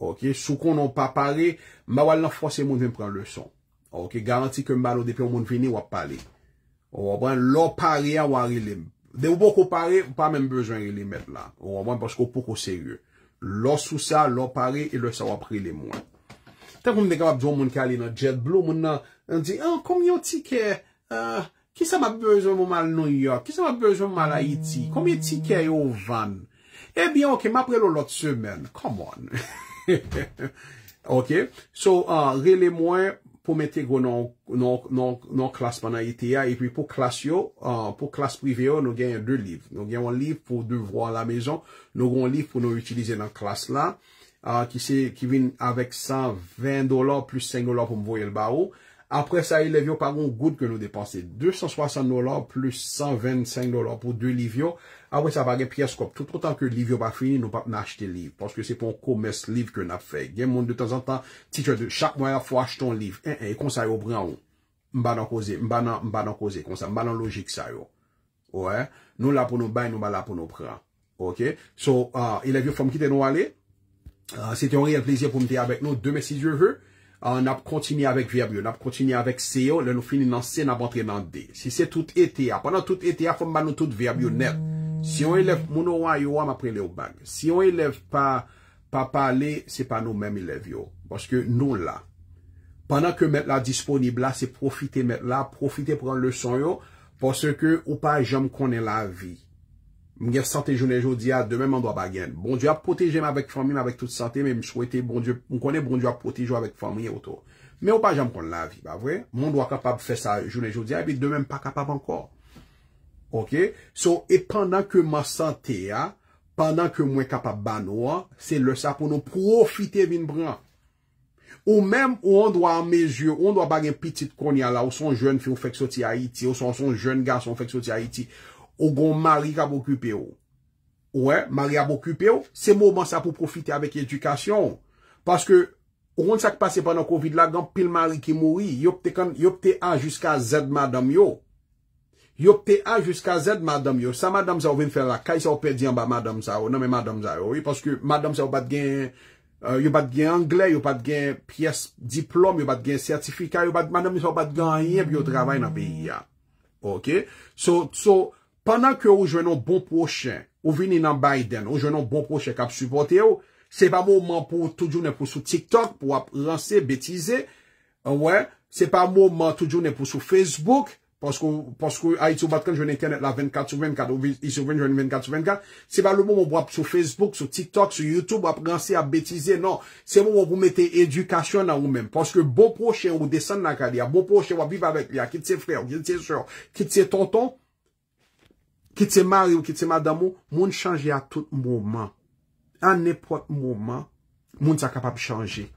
Ok, sou kon nou pa pare, mwa wale nan fwase moun ven pren lèson. Ok, garanti ke mbalo depè moun vini wap pale. Wap wap wane lò pare a wari lem. De wap wane pouk wap pare, wap wane mwen bezwen wari lem et la. Wap wane pask wap wane pouk wap seryè. Lò sou sa, lò pare, e lò sa wap prele moun. Tenk mwen dekabap djoun moun kali nan JetBlue, moun nan, an di, an, kom yon tikè, ah, kisa mwen bezwen moun mal Nou York, kisa mwen bezwen moun mal Haiti, kom yon tikè yon van. Eby Ok, so ah, rele mwen pou mette gwen nan klas manayite ya, epi pou klas yo, ah, pou klas prive yo, nou genye 2 liv. Nou genye 1 liv pou 2 vwa la mezon, nou genye 1 liv pou nou utilize nan klas la, ki ah, vin avek 120 dolar plus 5 dolar pou mvoye l ba ou, apre sa e levyo paron gout ke nou depanse 260 dolar plus 125 dolar pou 2 livyo apre sa vage piyes kop tout an tan ke livyo pa fini nou pap na achete liv paske se pon komes liv ke nap fe gen moun de tan an tan titre de chak mwaya fwa acheton liv mbanan koze mbanan logik sa yo nou la pou nou bay nou la pou nou pran ok so e levyo pou mkite nou wale se te ori el plezier pou mte abek nou deme si je vwe An ah, ap kontini avèk viyabyo, an ap kontini avèk seyo, lè nou fini nan se nan bantre nan de. Si se tout ete a, pandan tout ete a, fòm man nou tout viyabyo net. Si yon elev mouno wanyo wam apre le ou bag. Si yon elev pa pale, se pa nou mèm elev yo. Bwoske nou la. Pandan ke met la disponib la, se profite met la, profite pran le son yo, bwoske ou pa jom konen la viy. m gen sante jounen joudia, demen m an do a bagen. Bon diwa proteje m bon bon avèk fami, m avèk tout sante, m konen bon diwa proteje avèk fami outo. Me ou pa janm kon lavi, m an do a kapab fè sa jounen joudia, epi demen pa kapab ankor. Ok? So, e pandan ke m a sante ya, pandan ke m wè kapab ban ou an, se lè sa pou nou profite vin bran. Ou menm ou an do a mezyo, ou an do a bagen pitit kon ya la, ou son joun fi ou fèk soti a iti, ou son joun ganson fèk soti a iti, ou gon mari ka boukupè ou. Ouè, mari ka boukupè ou, se mouman sa pou profite avèk edukasyon. Paske, ou ronde sa ki pase panan kovid la, gan pil mari ki mouri, yopte a jusqu'a zed madam yo. Yopte a jusqu'a zed madam yo. Sa madam sa ou ven fè la, kaj sa ou pè diyan ba madam sa ou, nan men madam sa ou, ouye, paske madam sa ou bat gen, euh, yo bat gen anglè, yo bat gen piyes diplom, yo bat gen sertifika, yo bat, madam sa ou bat gen anye, biyo travay nan biya. Ok? So, so, Pendan ke non bon non bon ou jwenon bon pochen, ou vini nan Biden, ou jwenon bon pochen kap supporte ou, se pa moun moun pou toujounen pou sou TikTok, pou ap lanse, betize, se pa moun moun toujounen pou sou Facebook, posko Aitou Batkan jwen internet la 24-24, ou vini jwen 24-24, se pa moun moun moun pou ap sou Facebook, sou TikTok, sou YouTube, ap lanse, ap betize, non, se moun moun pou mette edukasyon nan ou men, poske bon pochen ou desen nan karya, bon pochen wap viv avek, ki te frè, ki te frè, ki te tonton, Ki te mari ou ki te madamo, moun chanje a tout mouman. An nepot mouman, moun sa kapap chanje.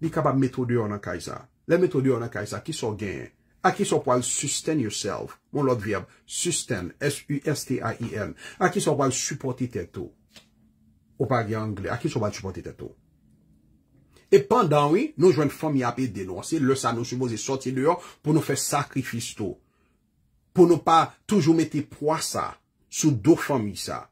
Li kapap metode yo nan ka esa. Le metode yo nan ka esa, ki so gen, a ki so pal susten yourself, moun lot virb, susten, s-u-s-t-a-i-n, a ki so pal supporti teto. Ou pal gen angle, a ki so pal supporti teto. E pandanwi, nou jwen fom yape denwase, le sa nou suppose sorti deyo pou nou fe sakrifisto. pou nou pa toujou mette pouwa sa, sou dou fami sa,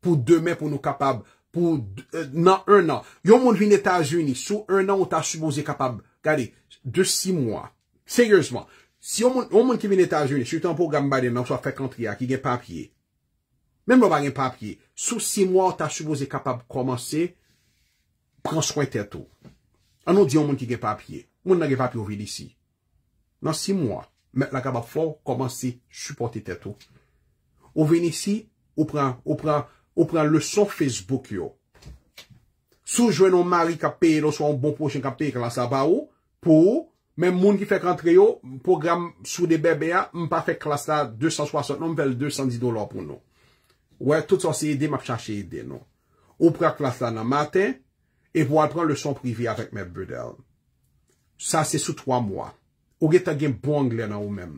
pou demè pou nou kapab, pou euh, nan un nan, yon moun vin etaj uni, sou un nan ou ta souboze kapab, gade, de si mwa, seryosman, si yon moun ki vin etaj uni, sou tan pou gamin baden nan, ou sa fekantriya ki gen papye, men mou bagen papye, sou si mwa ou ta souboze kapab komanse, pranskwen tetou, an nou di yon moun ki gen papye, moun nan gen papye ou vilisi, nan si mwa, Met la kaba fon, koman se supporte tetou. Ou veni si, ou pran, ou pran, ou pran le son Facebook yo. Sou jwen nou mari kap pe, nou sou an bon pochen kap pe, kala sa ba ou, pou ou, men moun ki fek antre yo, program sou de bebe ya, mpa fek kala sa 260, nou mvel 210 dolar pou nou. Ouè, tout sa se yede, map chache yede nou. Ou pran kala sa nan maten, e vo ap pran le son privi avèk men bedel. Sa se sou 3 mwa. Ou geta gen pou bon Anglè nan ou men.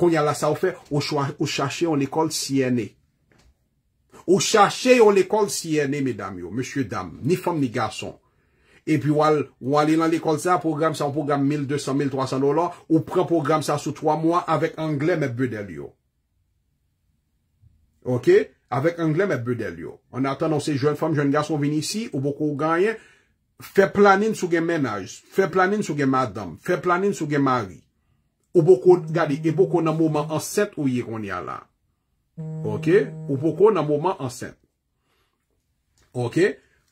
Kon yalasa ou fe, ou chache yon ekol siyene. Ou chache yon ekol siyene, mesdami yo, Monsye dam, ni fom ni gason. E pi wale, wale lan l'ekol sa, Program sa ou program 1200, 1300 dolar, Ou pren program sa sou 3 mwa, Avèk Anglè mè bèdèl yo. Ok? Avèk Anglè mè bèdèl yo. An atan an se joun fom, joun gason vin isi, Ou boku ou ganyen, Fè planin sou gen menaj, fè planin sou gen madam, fè planin sou gen mari. Ou boko, gadi, e boko nan mouman anset ou yi kon ya la. Ok? Ou boko nan mouman anset. Ok?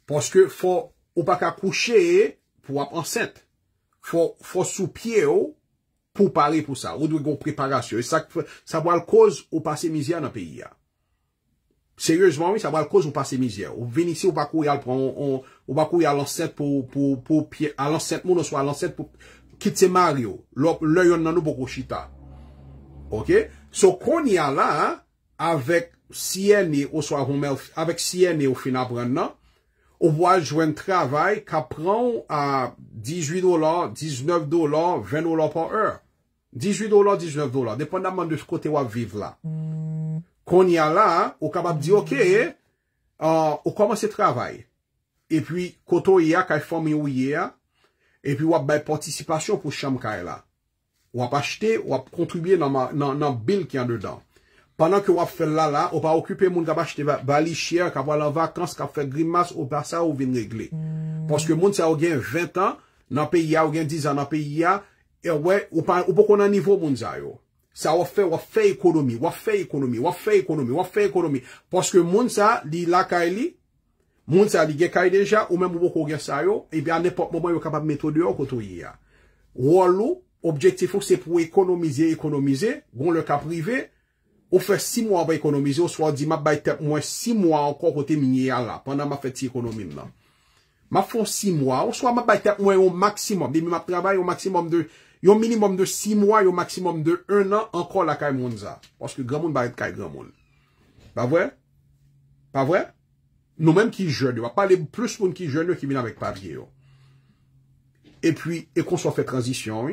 Poske fò, ou pa ka koucheye pou ap anset. Fò, fò sou pye ou pou pare pou sa. Ou dwe gon preparasyon. E sa wal koz ou pase mizya nan peyi ya. Seryozman mi, sa va al koz ou pa se miziè. Ou veni si ou pa kou yal pran, ou pa kou yal anset pou, al anset moun, ou so al anset pou kite Mario, lò yon nan nou bo kou chita. Ok? So kon yal la, avèk siye ni, ou so avon avèk siye ni ou fina pran nan, ou va jwen travay ka pran a 18 dolar, 19 dolar, 20 dolar, 20 dolar, 18 dolar, 19 dolar, depan nan man de fkote waviv la. Kon ya la, ou kapap di ok, eh, ah, ou komanse travay. E pi koto e ya, ka e formi ou ya, e pi wap baye potisipasyon pou chanm ka e la. Wap achete, wap kontribye nan bil ki an dedan. Panan ke wap fel la la, wap a okupe moun kapache te bali cher, kapwa lan vakans, kapwe fe grimas, ou basa ou vin regle. Hmm. Paske moun se ou gen 20 an, nan pe ya, ou gen 10 an nan pe ya, e wè, ou pou konan nivou moun zay yo. Sa wafè, wafè ekonomi, wafè ekonomi, wafè ekonomi, wafè ekonomi. Poske moun sa li lakay li, moun sa li gekay deja, ou mè mou wakou gen sa yo, ebyan nepot mou mwen yo kapap metode yo koutou yi ya. Ou alou, objekte fok se pou ekonomize, ekonomize, goun lè ka prive, ou fè si mou ava ekonomize, ou swa di mabaytèp mwen si mou an kon kote mwen yi ya la, pwanda mwafè ti ekonomi mwen. Mwafon si mou an, ou swa mabaytèp mwen yon maksimum, di mwen mabaytèp yon maksimum de... Yon minimum de 6 mwa, yon maximum de 1 an, ankon la kay moun za. Paske gaman ba et kay gaman. Pa vwe? Nou menm ki jenye, wap pale plus moun ki jenye ki vin avèk pavye yo. E pwi, ekon so fè transition.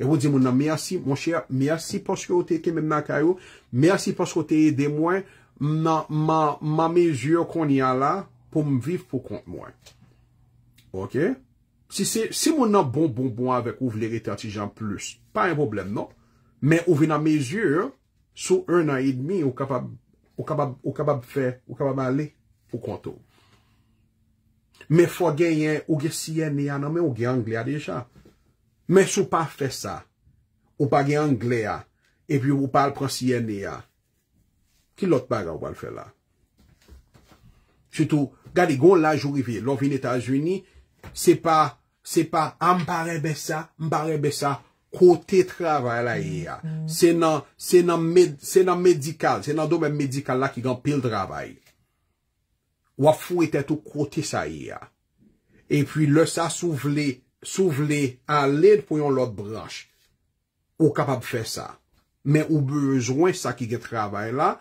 E wou di moun nan, mèsi, moun chè, mèsi paske o te kem mèm nan kay yo, mèsi paske o te yede mwen nan ma mèzyon kon yon la, pou mwif pou kont mwen. Oké? Si moun nan bon bon bon avèk non? ou vleri 30 jan plus, pa yon problem non, men ou vè nan mezur, sou 1 an yon mi ou kabab fè, ou kabab ale, ou kontou. Men fò genyen ou gen Sien Nia nan, men ou gen Anglia deja. Men sou pa fè sa, ou pa gen Anglia, epi ou pa alpran Sien Nia, ki lot baga ou ban fè la? Sütou, gadi gon laj ou rivye, lò vè n'Etats-Unis, se pa... se pa ambarebe sa, mbarebe sa, kote travay la iya. Se nan medikal, se nan dobe medikal la ki gant pil travay. Wafou eten tou kote sa iya. E pwi le sa souvle, souvle alen pou yon lot branche. Ou kapab fe sa. Men ou bezwen sa ki ge travay la,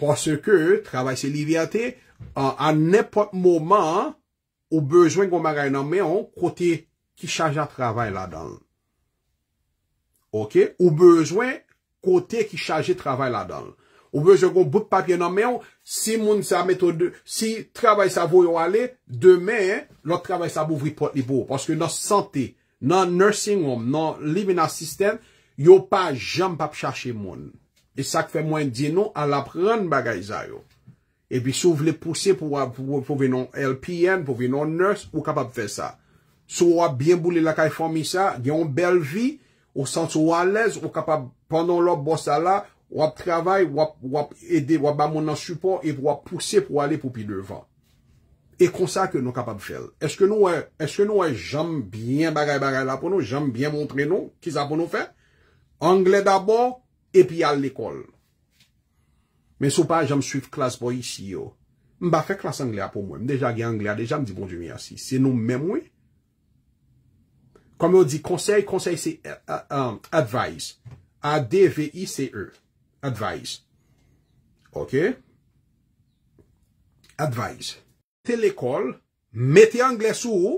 pwase ke travay se livyate, an epot mouman, Ou bezwen kon bagay nan men yon, kote ki chaje travay la dan. Ou bezwen kote ki chaje travay la dan. Ou bezwen kon bout papye nan men yon, si travay sa vou yon ale, demen lòk travay sa vou vri pot li pou. Paske nan sante, nan nursing yon, nan living na sistem, yon pa jam pap chache moun. E sak fe mwen di nou alapran bagay zay yon. E pi sou vle pousse pou venon LPN, pou venon nurse, ou kapap fè sa. Sou wap byen boule lakay fami sa, gen yon bel vi, ou san sou walez, ou kapap pandon lop bosa la, wap travay, wap ede, wap ba mounan support, et wap pousse pou wale pou pi devan. E kon sa ke nou kapap fèl. Eske nou wè, eske nou wè, jame byen bagay bagay la pou nou, jame byen montre nou, ki sa pou nou fè? Angle d'abord, epi al l'ekol. Men sou pa jom swif klas pou yisi yo. Mba fe klas Anglia pou mwen. Mdeja gen Anglia, deja mdi bon jomi yasi. Se nou men mwen. Kome yo di konsey, konsey se euh, euh, euh, advice. E. A-D-V-I-C-E. Advise. Ok? Advise. Te l'ekol, mette Anglia sou ou.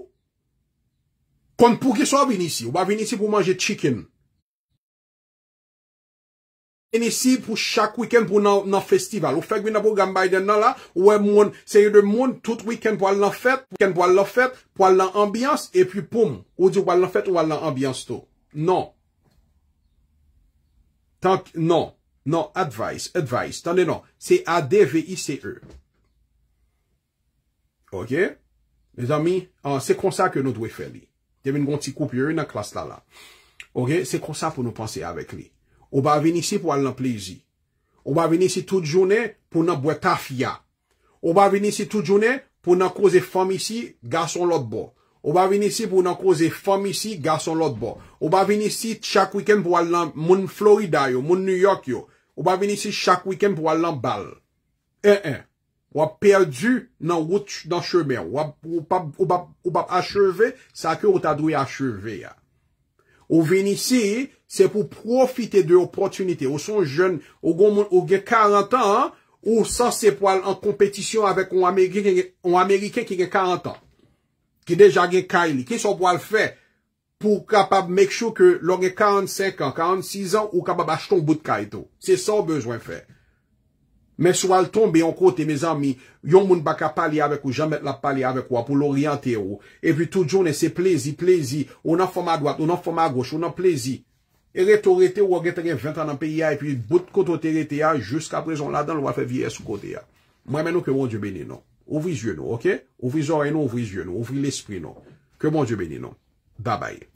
Kon pou ki sou avini si. Ou ba avini si pou manje chicken. E nisi pou chak wiken pou nan festival. Ou fek bin apou gamba den nan la. Ou e moun. Seye de moun. Tout wiken pou al nan fet. Wiken pou al nan fet. Pou al nan ambiyans. E pi poum. Ou di wak nan fet. Ou wak nan ambiyans to. Non. Tank. Non. Non. Advise. Advise. Tande non. Se a D-V-I-C-E. Ok. Le zami. Se kon sa ke nou dwe fe li. Te vin gonti koupi ewe nan klas la la. Ok. Se kon sa pou nou panse avek li. Ou ba ven isi pou al nan plezi. Ou ba ven isi tout jounen pou nan bwe taf ya. Ou ba ven isi tout jounen pou nan kouze fom isi gason lot bo. Ou ba ven isi pou nan kouze fom isi gason lot bo. Ou ba ven isi chak wiken pou al nan moun Florida yo, moun New York yo. Ou ba ven isi chak wiken pou al nan bal. En en. Wap perdu nan wout nan chemer. Ou ba acheve, sakyo wata dwe acheve ya. Ou ven isi... Se pou profite de oppotunite. Ou son jen, ou gen 40 an, ou san se pou al en kompetisyon avek ou Amerike ki gen 40 an. Ki deja gen kaili. Ki son pou al fe pou kapab mek chou ke lor gen 45 an, 46 an, ou kapab ach ton bout kaili tou. Se son bezwen fe. Men sou al tombe yon kote, yon moun baka pali avek ou, jan met la pali avek ou, apou l'oriente ou. Evi tou jounen, se plezi, plezi. Ou nan foma dwat, ou nan foma goch, ou nan plezi. E re to re te ou a gete gen 20 an an pe ya. E pi bout koto te re te ya. Juska prezon la dan lwa fe vieye sou kote ya. Mwamen nou ke moun Diyo beni nou. Ouvri zye nou. Ok. Ouvri zore nou. Ouvri zye nou. Ouvri l'espri nou. Ke moun Diyo beni nou. Daba ye.